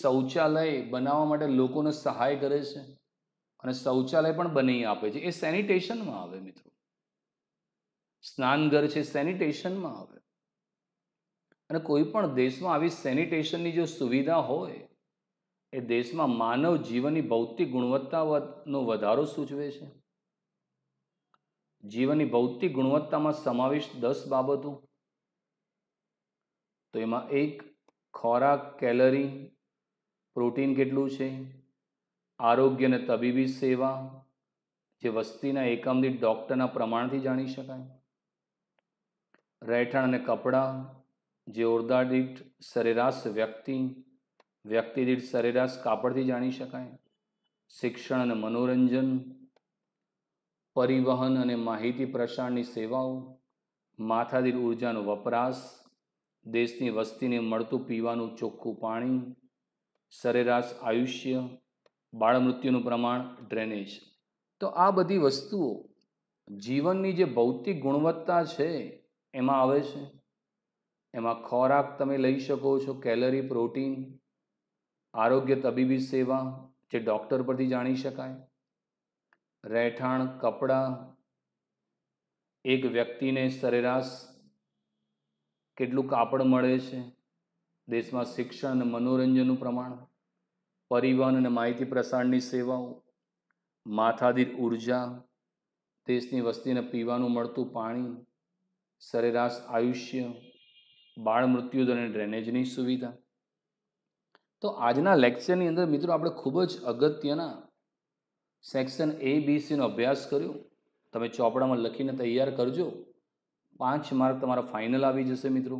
શૌચાલય બનાવવા માટે લોકોને સહાય કરે છે અને શૌચાલય પણ બની આપે છે એ સેનિટેશનમાં આવે મિત્રો સ્નાનઘર છે સેનિટેશનમાં આવે અને કોઈપણ દેશમાં આવી સેનિટેશનની જો સુવિધા હોય એ દેશમાં માનવ જીવનની ભૌતિક ગુણવત્તાનો વધારો સૂચવે છે જીવનની ભૌતિક ગુણવત્તામાં સમાવિષ્ટ દસ બાબતો તો એમાં એક ખોરાક કેલરી પ્રોટીન કેટલું છે આરોગ્ય અને તબીબી સેવા જે વસ્તીના એકમ દીઠ ડૉક્ટરના પ્રમાણથી જાણી શકાય રહેઠાણ અને કપડાં જે ઓરડા દીઠ સરેરાશ વ્યક્તિ વ્યક્તિ દીઠ સરેરાશ કાપડથી જાણી શકાય શિક્ષણ અને મનોરંજન પરિવહન અને માહિતી પ્રસારની સેવાઓ માથાદીઠ ઉર્જાનો વપરાશ દેશની વસ્તીને મળતું પીવાનું ચોખ્ખું પાણી સરેરાશ આયુષ્ય બાળમૃત્યુનું પ્રમાણ ડ્રેનેજ તો આ બધી વસ્તુઓ જીવનની જે ભૌતિક ગુણવત્તા છે એમાં આવે છે એમાં ખોરાક તમે લઈ શકો છો કેલરી પ્રોટીન આરોગ્ય તબીબી સેવા જે ડૉક્ટર પરથી જાણી શકાય રહેઠાણ કપડાં એક વ્યક્તિને સરેરાશ કેટલું કાપડ મળે છે દેશમાં શિક્ષણ અને મનોરંજનનું પ્રમાણ પરિવહન અને માહિતી પ્રસારની સેવાઓ માથાદીર ઉર્જા દેશની વસ્તીને પીવાનું મળતું પાણી સરેરાશ આયુષ્ય બાળ મૃત્યુદર અને ડ્રેનેજની સુવિધા તો આજના લેક્ચરની અંદર મિત્રો આપણે ખૂબ જ અગત્યના સેક્શન એ બી સીનો અભ્યાસ કર્યો તમે ચોપડામાં લખીને તૈયાર કરજો પાંચ માર્ક તમારા ફાઇનલ આવી જશે મિત્રો